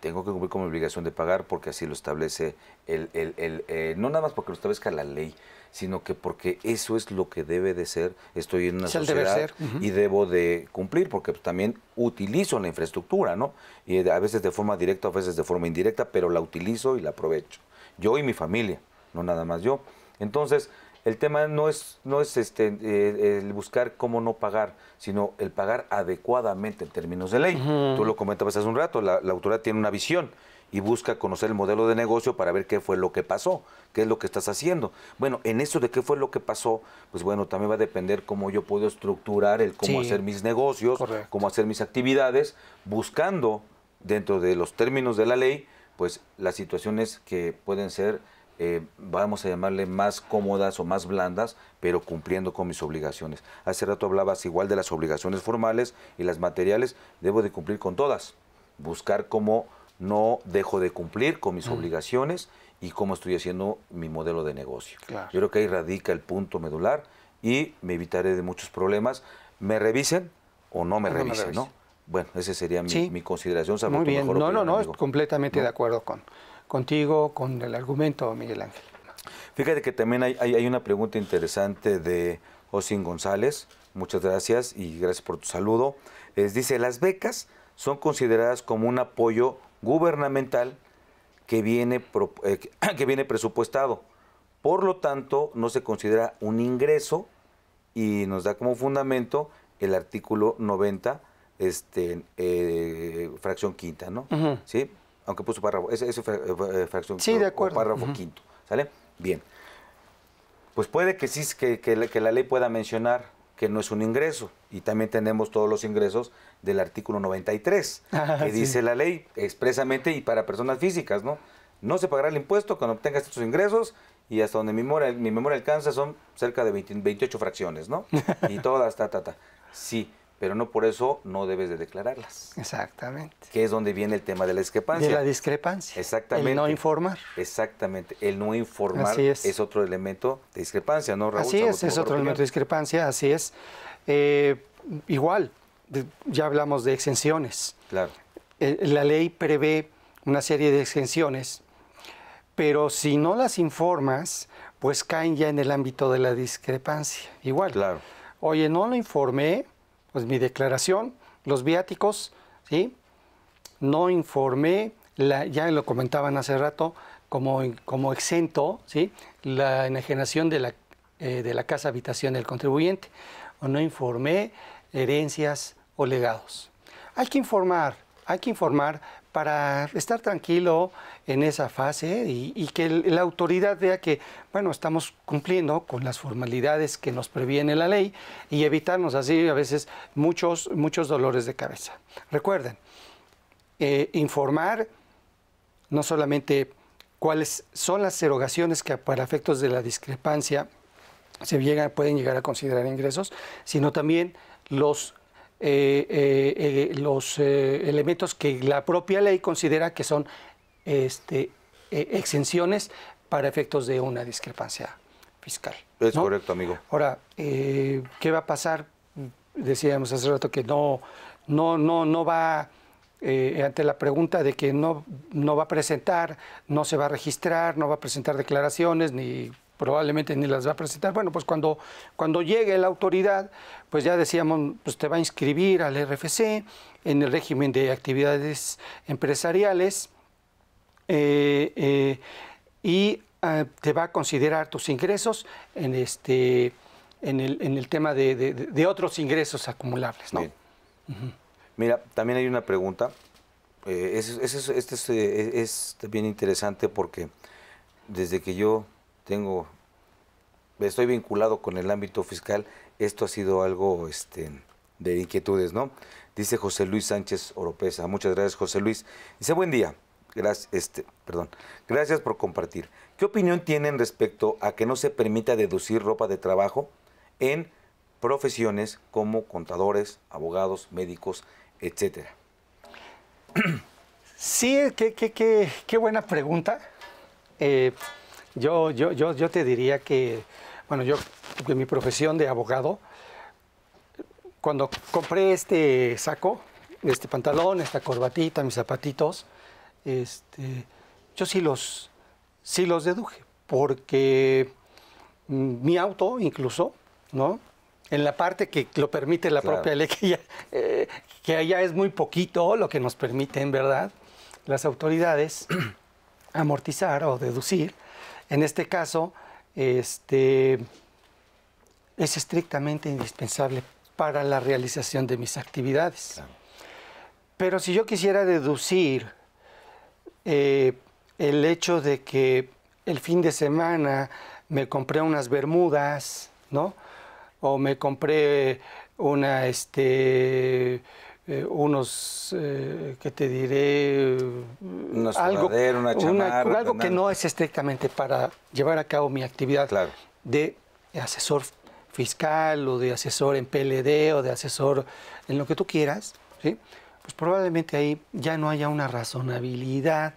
tengo que cumplir con mi obligación de pagar porque así lo establece el, eh, no nada más porque lo establezca la ley, sino que porque eso es lo que debe de ser, estoy en una sociedad y debo de cumplir, porque pues, también utilizo la infraestructura, ¿no? Y a veces de forma directa, a veces de forma indirecta, pero la utilizo y la aprovecho. Yo y mi familia, no nada más yo. Entonces, el tema no es, no es este, eh, el buscar cómo no pagar, sino el pagar adecuadamente en términos de ley. Tú lo comentabas hace un rato, la, autoridad tiene una visión y busca conocer el modelo de negocio para ver qué fue lo que pasó, qué es lo que estás haciendo. Bueno, en eso de qué fue lo que pasó, pues bueno, también va a depender cómo yo puedo estructurar el cómo hacer mis negocios, cómo hacer mis actividades, buscando dentro de los términos de la ley, pues las situaciones que pueden ser eh, vamos a llamarle más cómodas o más blandas, pero cumpliendo con mis obligaciones. Hace rato hablabas igual de las obligaciones formales y las materiales, debo de cumplir con todas, buscar cómo no dejo de cumplir con mis obligaciones y cómo estoy haciendo mi modelo de negocio. Yo creo que ahí radica el punto medular y me evitaré de muchos problemas, me revisen o no me revisen, Bueno, esa sería mi, consideración. Muy bien, no, no, no, no, completamente de acuerdo con contigo con el argumento, Miguel Ángel. Fíjate que también hay, una pregunta interesante de Osin González. Muchas gracias y gracias por tu saludo. Es, dice, las becas son consideradas como un apoyo gubernamental que viene, eh, que viene presupuestado. Por lo tanto, no se considera un ingreso y nos da como fundamento el artículo 90, este, eh, fracción quinta, ¿no? ¿Sí? aunque puso párrafo, ese, eh, eh, fracción, sí, eh, de párrafo quinto, ¿sale? Bien. Pues puede que sí, que, que, la, ley pueda mencionar que no es un ingreso, y también tenemos todos los ingresos del artículo 93, ah, que dice la ley expresamente y para personas físicas, ¿no? No se pagará el impuesto cuando obtengas estos ingresos y hasta donde mi memoria, mi memoria alcanza son cerca de 28 fracciones, ¿no? Y todas, ta, ta, ta. Sí pero no por eso no debes de declararlas. Exactamente. Que es donde viene el tema de la discrepancia. De la discrepancia. Exactamente. El no informar. Exactamente. El no informar es. otro elemento de discrepancia, ¿no, Raúl? Así es, es otro elemento de discrepancia, así es. Eh, igual, ya hablamos de exenciones. Claro. Eh, la ley prevé una serie de exenciones, pero si no las informas, pues caen ya en el ámbito de la discrepancia. Igual. Claro. Oye, no lo informé, pues mi declaración, los viáticos, ¿sí? No informé, ya lo comentaban hace rato, como, exento, ¿sí? La enajenación de la, eh, de la casa habitación del contribuyente, o no informé herencias o legados. Hay que informar, hay que informar para estar tranquilo, en esa fase y, que la autoridad vea que, bueno, estamos cumpliendo con las formalidades que nos previene la ley y evitarnos así a veces muchos, muchos dolores de cabeza. Recuerden, eh, informar no solamente cuáles son las erogaciones que para efectos de la discrepancia se pueden llegar a considerar ingresos, sino también los eh, eh, los elementos que la propia ley considera que son este, eh, exenciones para efectos de una discrepancia fiscal. Es correcto, amigo. Ahora, eh, ¿qué va a pasar? Decíamos hace rato que no, no, no, no va eh, ante la pregunta de que no, no va a presentar, no se va a registrar, no va a presentar declaraciones, ni probablemente ni las va a presentar. Bueno, pues cuando, cuando llegue la autoridad, pues ya decíamos, pues te va a inscribir al RFC en el régimen de actividades empresariales eh, eh, y ah, te va a considerar tus ingresos en, este, en, el, tema de, otros ingresos acumulables. ¿no? Mira, también hay una pregunta. Eh, es, este es, bien interesante porque desde que yo tengo, estoy vinculado con el ámbito fiscal, esto ha sido algo este, de inquietudes, ¿no? Dice José Luis Sánchez Oropesa. Muchas gracias, José Luis. Dice, buen día. Gracias, este, perdón. Gracias por compartir. ¿Qué opinión tienen respecto a que no se permita deducir ropa de trabajo en profesiones como contadores, abogados, médicos, etcétera? Sí, eh, qué, buena pregunta. Eh, yo, yo, yo, yo, te diría que, bueno, yo, en mi profesión de abogado, cuando compré este saco, este pantalón, esta corbatita, mis zapatitos, este, yo sí los, sí los deduje, porque mm, mi auto incluso, ¿no? En la parte que lo permite la propia ley, que, ya, eh, allá es muy poquito lo que nos permiten, ¿verdad? Las autoridades amortizar o deducir. En este caso, este, es estrictamente indispensable para la realización de mis actividades. Pero si yo quisiera deducir eh, el hecho de que el fin de semana me compré unas bermudas, ¿no? O me compré una, este, eh, unos, eh, que te diré? unos algo, algo que no es estrictamente para llevar a cabo mi actividad de asesor fiscal o de asesor en PLD o de asesor en lo que tú quieras, ¿sí? pues probablemente ahí ya no haya una razonabilidad,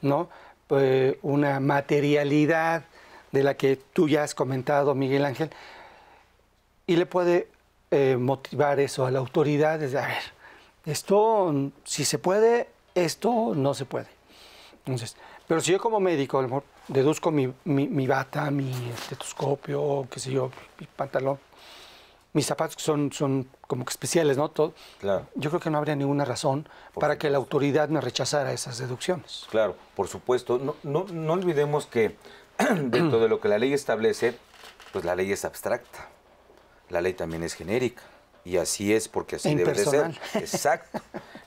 ¿no? Eh, una materialidad de la que tú ya has comentado, Miguel Ángel, y le puede eh, motivar eso a la autoridad, decir, a ver, esto si se puede, esto no se puede. Entonces, pero si yo como médico, deduzco mi, bata, mi estetoscopio, qué sé yo, mi pantalón, mis zapatos son, son como que especiales, ¿no? Todo. Claro. Yo creo que no habría ninguna razón para que la autoridad me rechazara esas deducciones. Claro, por supuesto. No, olvidemos que dentro de lo que la ley establece, pues la ley es abstracta. La ley también es genérica. Y así es porque así e debe de ser. Exacto.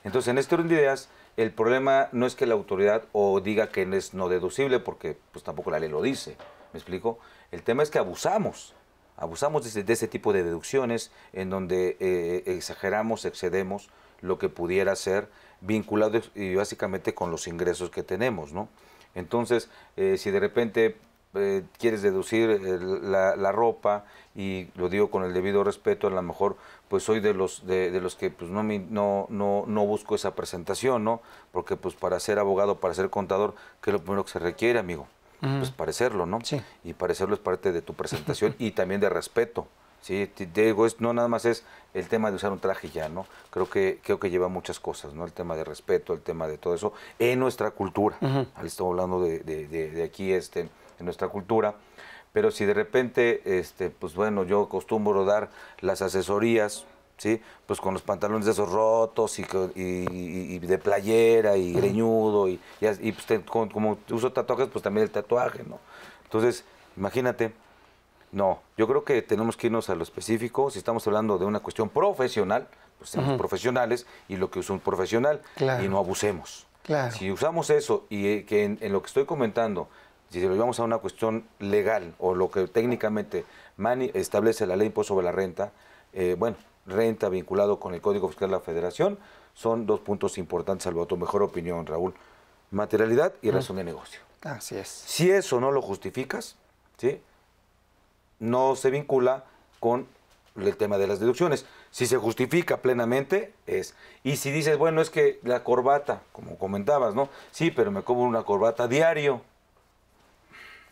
Entonces, en este orden de ideas, el problema no es que la autoridad o diga que es no deducible, porque pues tampoco la ley lo dice. ¿Me explico? El tema es que abusamos abusamos de, ese, tipo de deducciones en donde eh, exageramos, excedemos lo que pudiera ser vinculado y básicamente con los ingresos que tenemos, ¿no? Entonces, eh, si de repente eh, quieres deducir la, ropa y lo digo con el debido respeto a lo mejor pues soy de los de, los que pues no, no no no busco esa presentación no porque pues para ser abogado para ser contador ¿qué es lo primero que se requiere amigo pues parecerlo, ¿no? Sí. Y parecerlo es parte de tu presentación y también de respeto. Sí, digo, es, no nada más es el tema de usar un traje ya, ¿no? Creo que, creo que lleva muchas cosas, ¿no? El tema de respeto, el tema de todo eso, en nuestra cultura. Estamos hablando de, aquí, este, en nuestra cultura pero si de repente, este, pues bueno, yo acostumbro dar las asesorías ¿sí? Pues con los pantalones de esos rotos y, de playera y greñudo y, y pues, como, uso tatuajes, pues también el tatuaje, ¿no? Entonces, imagínate, no, yo creo que tenemos que irnos a lo específico, si estamos hablando de una cuestión profesional, pues profesionales y lo que usa un profesional y no abusemos. Si usamos eso y eh, que en, lo que estoy comentando si lo llevamos a una cuestión legal o lo que técnicamente establece la ley impuesto sobre la renta, eh, bueno, renta vinculado con el Código Fiscal de la Federación son dos puntos importantes, salvo tu mejor opinión, Raúl. Materialidad y razón de negocio. Así es. Si eso no lo justificas, ¿sí? no se vincula con el tema de las deducciones. Si se justifica plenamente, es. Y si dices, bueno, es que la corbata, como comentabas, ¿no? Sí, pero me como una corbata diario.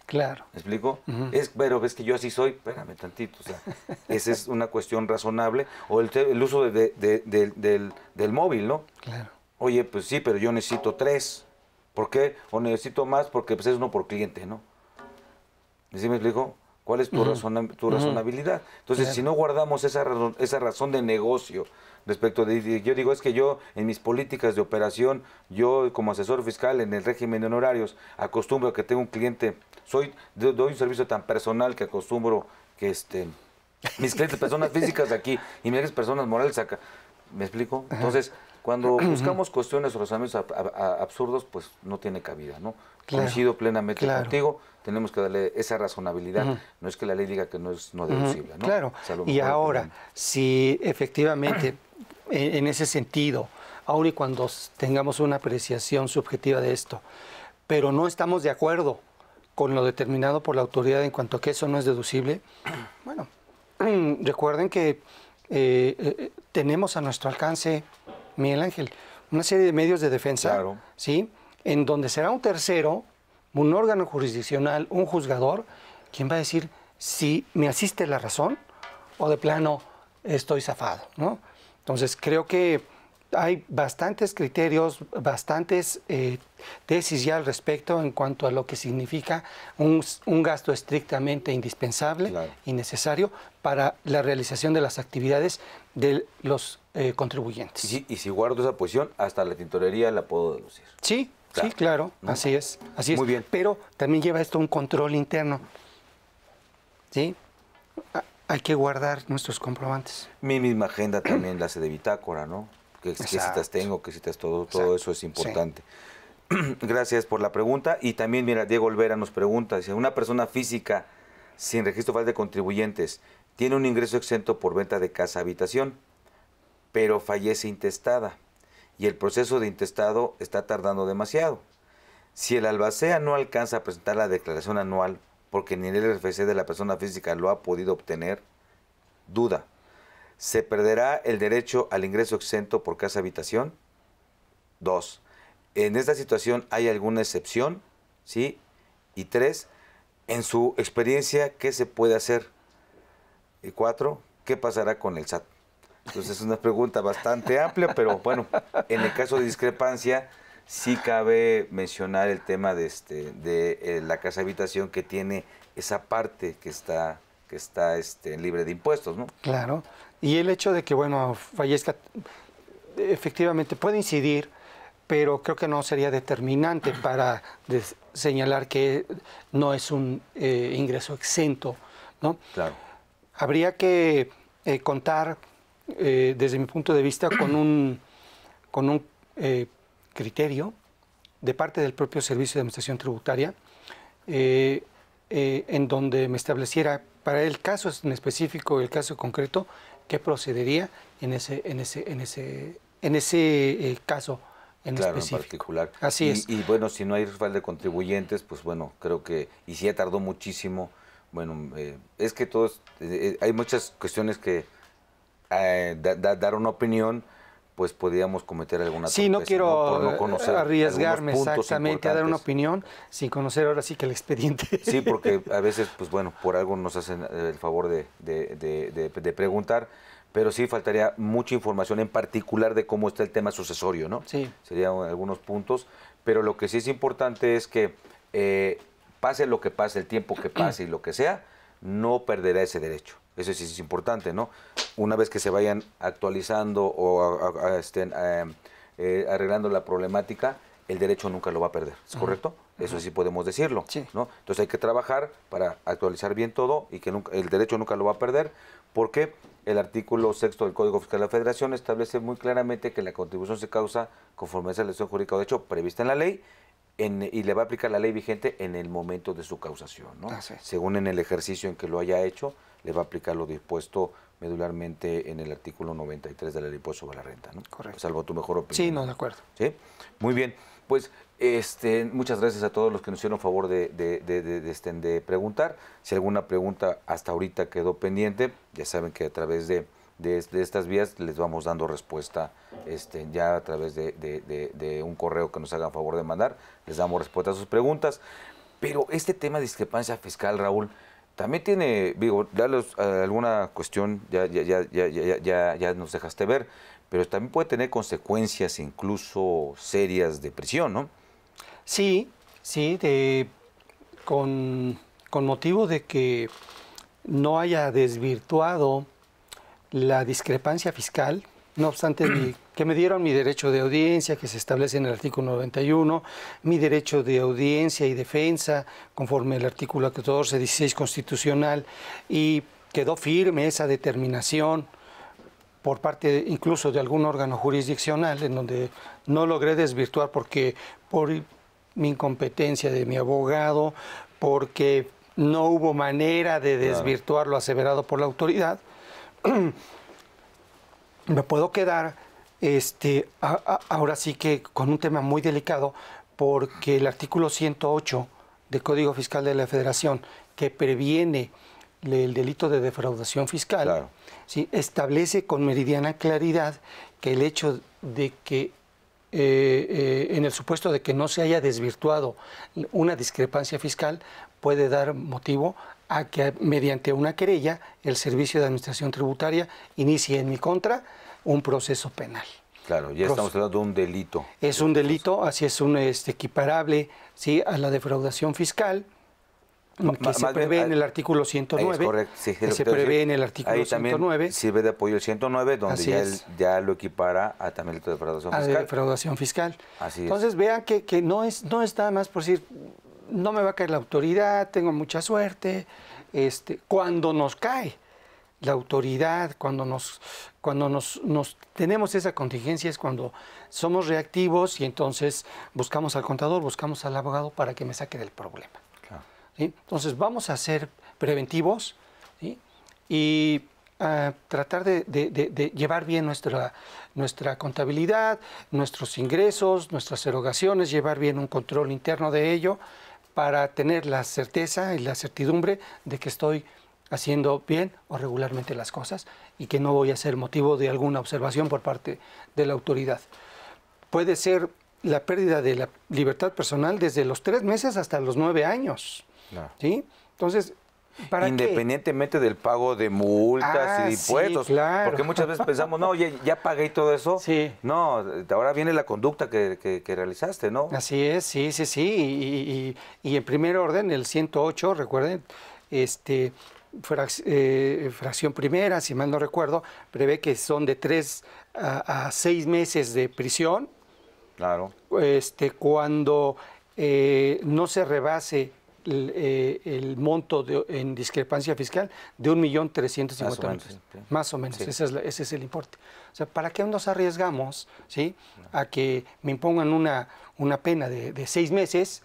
Claro. ¿Me explico? es, pero ves que yo así soy, espérame tantito. O sea, esa es una cuestión razonable. O el, uso del, móvil, ¿no? Claro. Oye, pues sí, pero yo necesito tres. ¿Por qué? O necesito más porque pues, es uno por cliente, ¿no? ¿Sí me explico? ¿Cuál es tu, razón, tu razonabilidad? Entonces, si no guardamos esa, razón, esa razón de negocio respecto de... Yo digo, es que yo en mis políticas de operación, yo como asesor fiscal en el régimen de honorarios, acostumbro que tengo un cliente, soy doy un servicio tan personal que acostumbro que este mis clientes personas físicas de aquí y mis personas morales acá. ¿Me explico? Entonces, cuando buscamos cuestiones o razonamientos absurdos, pues no tiene cabida, ¿no? Coincido plenamente contigo, tenemos que darle esa razonabilidad. No es que la ley diga que no es no deducible, ¿no? Claro. y ahora, si efectivamente, e, en, ese sentido, ahora y cuando tengamos una apreciación subjetiva de esto, pero no estamos de acuerdo con lo determinado por la autoridad en cuanto a que eso no es deducible, bueno, recuerden que eh, eh, eh, tenemos a nuestro alcance Miguel Ángel, una serie de medios de defensa, ¿sí? En donde será un tercero, un órgano jurisdiccional, un juzgador, quien va a decir si me asiste la razón o de plano estoy zafado, ¿no? Entonces creo que hay bastantes criterios, bastantes eh, tesis ya al respecto en cuanto a lo que significa un, gasto estrictamente indispensable y necesario para la realización de las actividades de los eh, contribuyentes. Y si, guardo esa posición, hasta la tintorería la puedo deducir. Sí, sí, claro, así es, así Muy bien. Pero también lleva esto un control interno, ¿sí? Hay que guardar nuestros comprobantes. Mi misma agenda también la hace de bitácora, ¿no? que citas tengo? que citas todo? Todo eso es importante. Gracias por la pregunta. Y también, mira, Diego Olvera nos pregunta, si una persona física sin registro de contribuyentes, tiene un ingreso exento por venta de casa-habitación, pero fallece intestada y el proceso de intestado está tardando demasiado. Si el albacea no alcanza a presentar la declaración anual porque ni el RFC de la persona física lo ha podido obtener, duda. ¿Se perderá el derecho al ingreso exento por casa-habitación? Dos. ¿En esta situación hay alguna excepción? ¿Sí? Y tres. En su experiencia, ¿qué se puede hacer? Y ¿qué pasará con el SAT? Entonces es una pregunta bastante amplia, pero bueno, en el caso de discrepancia sí cabe mencionar el tema de, este, de eh, la casa habitación que tiene esa parte que está, que está este, libre de impuestos, ¿no? Claro. Y el hecho de que, bueno, fallezca, efectivamente puede incidir, pero creo que no sería determinante para señalar que no es un eh, ingreso exento, ¿no? Claro habría que eh, contar, eh, desde mi punto de vista, con un, con un eh, criterio de parte del propio Servicio de Administración Tributaria, en donde me estableciera para el caso en específico, el caso concreto, qué procedería en ese, en ese, en ese, en ese caso en particular. Así es. Y bueno, si no hay respaldo de contribuyentes, pues bueno, creo que, y si ya tardó muchísimo, bueno, eh, es que todos, eh, eh, hay muchas cuestiones que dar una opinión, pues podríamos cometer alguna Sí, no quiero arriesgarme exactamente a dar una opinión sin conocer ahora sí que el expediente. Sí, porque a veces, pues bueno, por algo nos hacen el favor de, preguntar, pero sí faltaría mucha información en particular de cómo está el tema sucesorio, ¿no? Sí. Serían algunos puntos, pero lo que sí es importante es que pase lo que pase, el tiempo que pase y lo que sea, no perderá ese derecho. Eso sí es importante, ¿no? Una vez que se vayan actualizando o estén em, eh, arreglando la problemática, el derecho nunca lo va a perder, ¿es correcto? Eso sí podemos decirlo, sí. ¿no? Entonces hay que trabajar para actualizar bien todo y que nunca, el derecho nunca lo va a perder, porque el artículo sexto del Código Fiscal de la Federación establece muy claramente que la contribución se causa conforme a la jurídica de hecho prevista en la ley y le va a aplicar la ley vigente en el momento de su causación. ¿no? Según en el ejercicio en que lo haya hecho, le va a aplicar lo dispuesto medularmente en el artículo 93 de la ley sobre la renta. ¿no? Correcto. Salvo tu mejor opinión. Sí, no, de acuerdo. ¿Sí? Muy bien. Pues este, muchas gracias a todos los que nos hicieron favor de, de, de este, preguntar. Si alguna pregunta hasta ahorita quedó pendiente, ya saben que a través de de, estas vías les vamos dando respuesta este, ya a través de, un correo que nos hagan favor de mandar, les damos respuesta a sus preguntas. Pero este tema de discrepancia fiscal, Raúl, también tiene, digo, eh, alguna cuestión ya, ya, nos dejaste ver, pero también puede tener consecuencias incluso serias de prisión, ¿no? Sí, sí, de, con, con motivo de que no haya desvirtuado la discrepancia fiscal, no obstante que me dieron mi derecho de audiencia, que se establece en el artículo 91, mi derecho de audiencia y defensa, conforme el artículo 14, 16 constitucional, y quedó firme esa determinación por parte incluso de algún órgano jurisdiccional, en donde no logré desvirtuar porque por mi incompetencia de mi abogado, porque no hubo manera de desvirtuar lo aseverado por la autoridad, me puedo quedar este, ahora sí que con un tema muy delicado, porque el artículo 108 del Código Fiscal de la Federación, que previene el delito de defraudación fiscal, establece con meridiana claridad que el hecho de que eh, eh, en el supuesto de que no se haya desvirtuado una discrepancia fiscal, puede dar motivo a que mediante una querella el Servicio de Administración Tributaria inicie en mi contra un proceso penal. Claro, ya estamos hablando de un delito. Es un delito, así es un este, equiparable ¿sí? a la defraudación fiscal que se prevé en el artículo 109. Es correcto, se prevé en el artículo 109. Sirve de apoyo el 109, donde ya, ya, lo equipara a también la defraudación fiscal. A defraudación fiscal. Entonces vean que, no, es, no está más por decir no me va a caer la autoridad, tengo mucha suerte. Este, cuando nos cae la autoridad, cuando nos, cuando nos, tenemos esa contingencia es cuando somos reactivos y entonces buscamos al contador, buscamos al abogado para que me saque del problema. Entonces vamos a ser preventivos y ah, tratar de, llevar bien nuestra, nuestra contabilidad, nuestros ingresos, nuestras erogaciones, llevar bien un control interno de ello para tener la certeza y la certidumbre de que estoy haciendo bien o regularmente las cosas y que no voy a ser motivo de alguna observación por parte de la autoridad. Puede ser la pérdida de la libertad personal desde los tres meses hasta los nueve años. Entonces, independientemente del pago de multas y ah, impuestos. Porque muchas veces pensamos, no, ya, ya pagué todo eso. Sí. No, ahora viene la conducta que, realizaste, ¿no? Así es, sí, sí, sí. Y, en primer orden, el 108, recuerden, este eh, fracción primera, si mal no recuerdo, prevé que son de tres a, seis meses de prisión. Claro. Este, cuando eh, no se rebase eh, el, monto de, en discrepancia fiscal de 1.350.000 Más o menos, ese, es ese, es el importe. O sea, ¿para qué nos arriesgamos ¿sí? a que me impongan una, una pena de, seis meses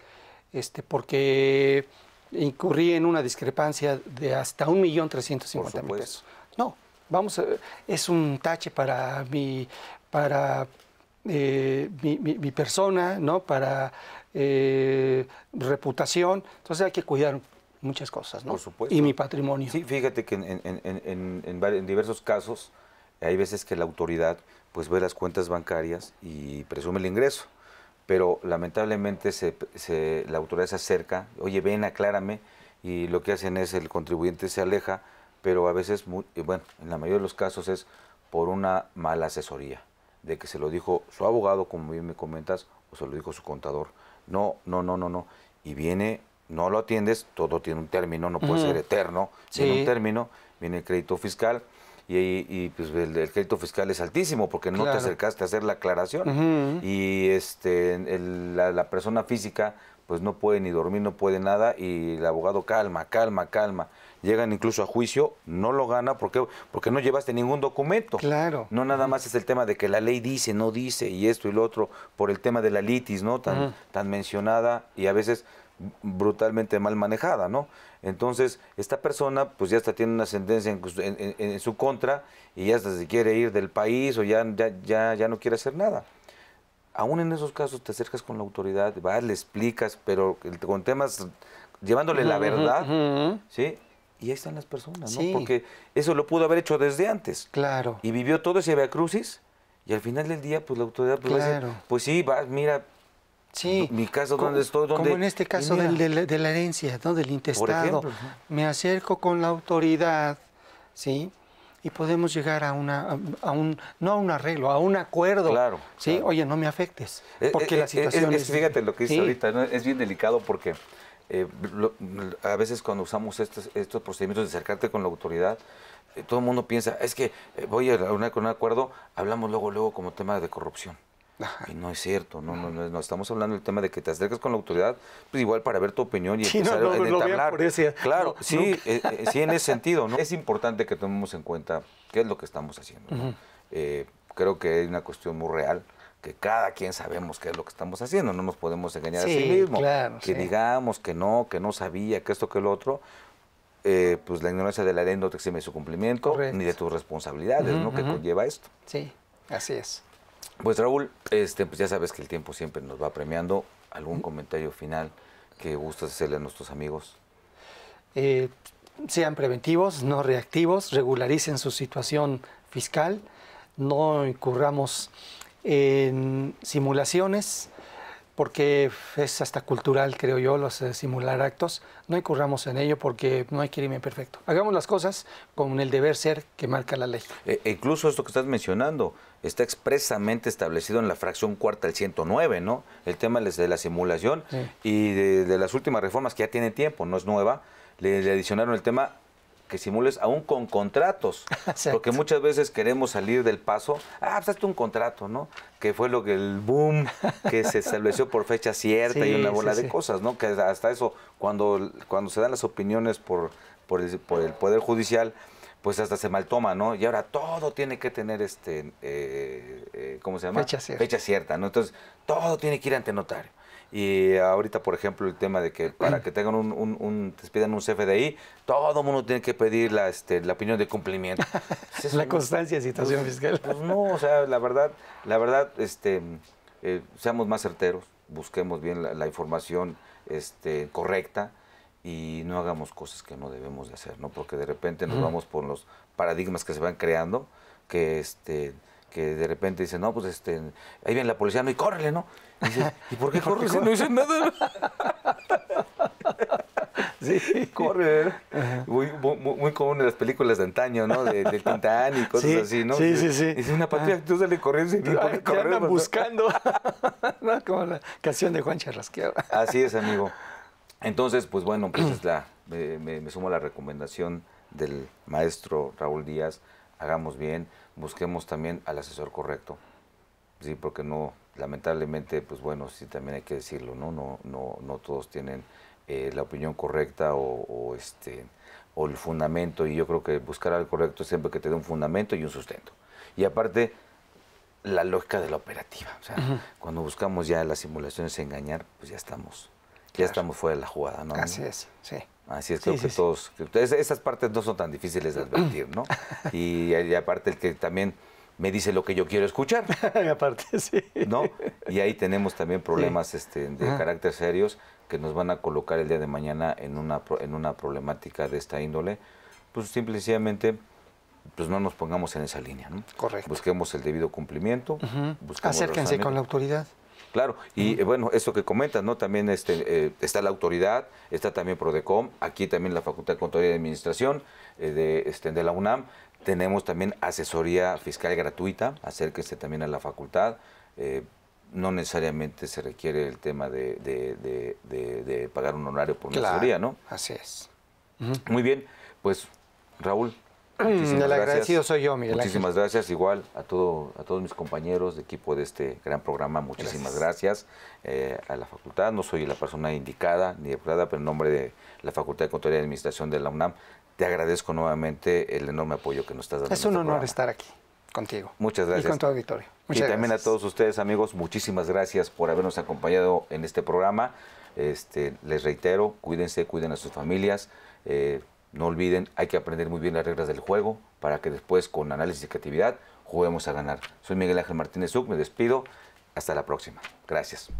este, porque incurrí en una discrepancia de hasta 1.350.000 pesos? No, vamos, es un tache para mi, para eh, mi, persona, ¿no? Para eh, reputación. Entonces hay que cuidar muchas cosas, ¿no? Por supuesto. Y mi patrimonio. Sí, fíjate que en, diversos casos hay veces que la autoridad pues ve las cuentas bancarias y presume el ingreso, pero lamentablemente se, la autoridad se acerca, oye, ven, aclárame, y lo que hacen es el contribuyente se aleja, pero a veces, bueno, en la mayoría de los casos es por una mala asesoría, de que se lo dijo su abogado, como bien me comentas, o se lo dijo su contador no, no, no, no, no. Y viene, no lo atiendes, todo tiene un término, no puede ser eterno, tiene un término, viene el crédito fiscal. Y, pues el, crédito fiscal es altísimo porque no te acercaste a hacer la aclaración. Y este la, la persona física pues no puede ni dormir, no puede nada y el abogado calma, calma, calma llegan incluso a juicio, no lo gana porque, porque no llevaste ningún documento. Claro. No nada más es el tema de que la ley dice, no dice, y esto y lo otro, por el tema de la litis, ¿no? Tan, tan mencionada y a veces brutalmente mal manejada, ¿no? Entonces, esta persona pues ya está tiene una sentencia en, su contra y ya hasta se quiere ir del país o ya, ya, ya, no quiere hacer nada aún en esos casos te acercas con la autoridad, vas, le explicas, pero con temas llevándole la verdad, ¿sí? Y ahí están las personas, ¿no? Porque eso lo pudo haber hecho desde antes. Claro. Y vivió todo ese crucis y al final del día, pues la autoridad pues, claro. pues sí, va, mira, sí. mi caso donde estoy, donde... Como en este caso de la herencia, ¿no? Del intestado. Me acerco con la autoridad, ¿sí? Y podemos llegar a una, un, no a un arreglo, a un acuerdo. Claro. Sí, oye, no me afectes. Eh, porque eh, la eh, situación Fíjate lo que dice ahorita, es bien delicado porque eh, a veces cuando usamos estos, procedimientos de acercarte con la autoridad, eh, todo el mundo piensa, es que eh, voy a reunir con un acuerdo, hablamos luego, luego como tema de corrupción. Y no es cierto, no, no, no, estamos hablando del tema de que te acercas con la autoridad, pues igual para ver tu opinión y empezar a entablar. claro, sí, sí en ese sentido, ¿no? Es importante que tomemos en cuenta qué es lo que estamos haciendo. creo que hay una cuestión muy real que cada quien sabemos qué es lo que estamos haciendo, no nos podemos engañar a sí mismos. que digamos que no, que no sabía, que esto, que lo otro, eh, pues la ignorancia del la ley no te exime su cumplimiento, ni de tus responsabilidades, ¿no? Que conlleva esto. Sí, así es. Pues Raúl, este, pues ya sabes que el tiempo siempre nos va premiando. ¿Algún comentario final que gustas hacerle a nuestros amigos? Eh, sean preventivos, no reactivos, regularicen su situación fiscal, no incurramos en simulaciones, porque es hasta cultural, creo yo, los simular actos. No incurramos en ello porque no hay crimen perfecto. Hagamos las cosas con el deber ser que marca la ley. E, incluso esto que estás mencionando está expresamente establecido en la fracción cuarta del 109, ¿no? El tema de la simulación y de, las últimas reformas que ya tiene tiempo, no es nueva, le adicionaron el tema que simules aún con contratos. Porque muchas veces queremos salir del paso, ah, pues un contrato, ¿no? Que fue lo que el boom que se estableció por fecha cierta y una bola de cosas, ¿no? Que hasta eso, cuando, cuando se dan las opiniones por, por, el, Poder Judicial, pues hasta se mal ¿no? Y ahora todo tiene que tener este, eh, eh, ¿cómo se llama? Fecha cierta. Fecha cierta, ¿no? Entonces, todo tiene que ir ante notario y ahorita, por ejemplo, el tema de que para que tengan un, un, te pidan un CFDI, todo mundo tiene que pedir la, este, la opinión de cumplimiento. la constancia de situación pues, fiscal. Pues no, o sea, la verdad, la verdad, este, eh, seamos más certeros, busquemos bien la, información este, correcta y no hagamos cosas que no debemos de hacer, ¿no? Porque de repente nos vamos por los paradigmas que se van creando, que este que de repente dicen, no, pues este, ahí viene la policía, no, y córrele, ¿no? ¿y por qué corre si no hice nada? Sí, corre, muy, muy, común en las películas de antaño, ¿no? De, de Tintán y cosas así, ¿no? Sí, sí, sí. Dice una que ah. tú sale corriendo y te andan buscando. no, como la canción de Juan Charrasqueo. Así es, amigo. Entonces, pues bueno, pues es la, me, me, sumo a la recomendación del maestro Raúl Díaz. Hagamos bien, busquemos también al asesor correcto. Sí, porque no, lamentablemente, pues bueno, sí también hay que decirlo, ¿no? No, no, no todos tienen eh, la opinión correcta o, este o el fundamento, y yo creo que buscar al correcto siempre que te dé un fundamento y un sustento. Y aparte, la lógica de la operativa. O sea, cuando buscamos ya las simulaciones engañar, pues ya estamos, ya estamos fuera de la jugada, ¿no? Así es, sí. Así es, creo que todos, esas partes no son tan difíciles de advertir, ¿no? y, y aparte el que también me dice lo que yo quiero escuchar. Aparte, sí. ¿No? Y ahí tenemos también problemas este, de carácter serios que nos van a colocar el día de mañana en una, en una problemática de esta índole. Pues simple y sencillamente, pues no nos pongamos en esa línea, ¿no? Correcto. Busquemos el debido cumplimiento. Acérquense con la autoridad. Claro, y eh, bueno, eso que comentas, ¿no? También este, eh, está la autoridad, está también Prodecom, aquí también la Facultad de Contaduría y Administración eh, de, este, de la UNAM, tenemos también asesoría fiscal gratuita, acérquese también a la facultad. Eh, no necesariamente se requiere el tema de, pagar un honorario por una asesoría, ¿no? Así es. Muy bien, pues Raúl. Mm, muchísimas agradecido gracias. soy yo, Miguel. Muchísimas gracias, igual a todo, a todos mis compañeros de equipo de este gran programa. Muchísimas gracias, eh, a la facultad. No soy la persona indicada ni deputada, pero en nombre de la Facultad de Contaduría y Administración de la UNAM te agradezco nuevamente el enorme apoyo que nos estás dando. Es un este honor estar aquí contigo. Muchas gracias. Y con tu auditorio. Muchas y también a todos ustedes, amigos, muchísimas gracias por habernos acompañado en este programa. Este, les reitero, cuídense, cuiden a sus familias. Eh, no olviden, hay que aprender muy bien las reglas del juego para que después, con análisis y creatividad, juguemos a ganar. Soy Miguel Ángel Martínez Zuc, me despido. Hasta la próxima. Gracias.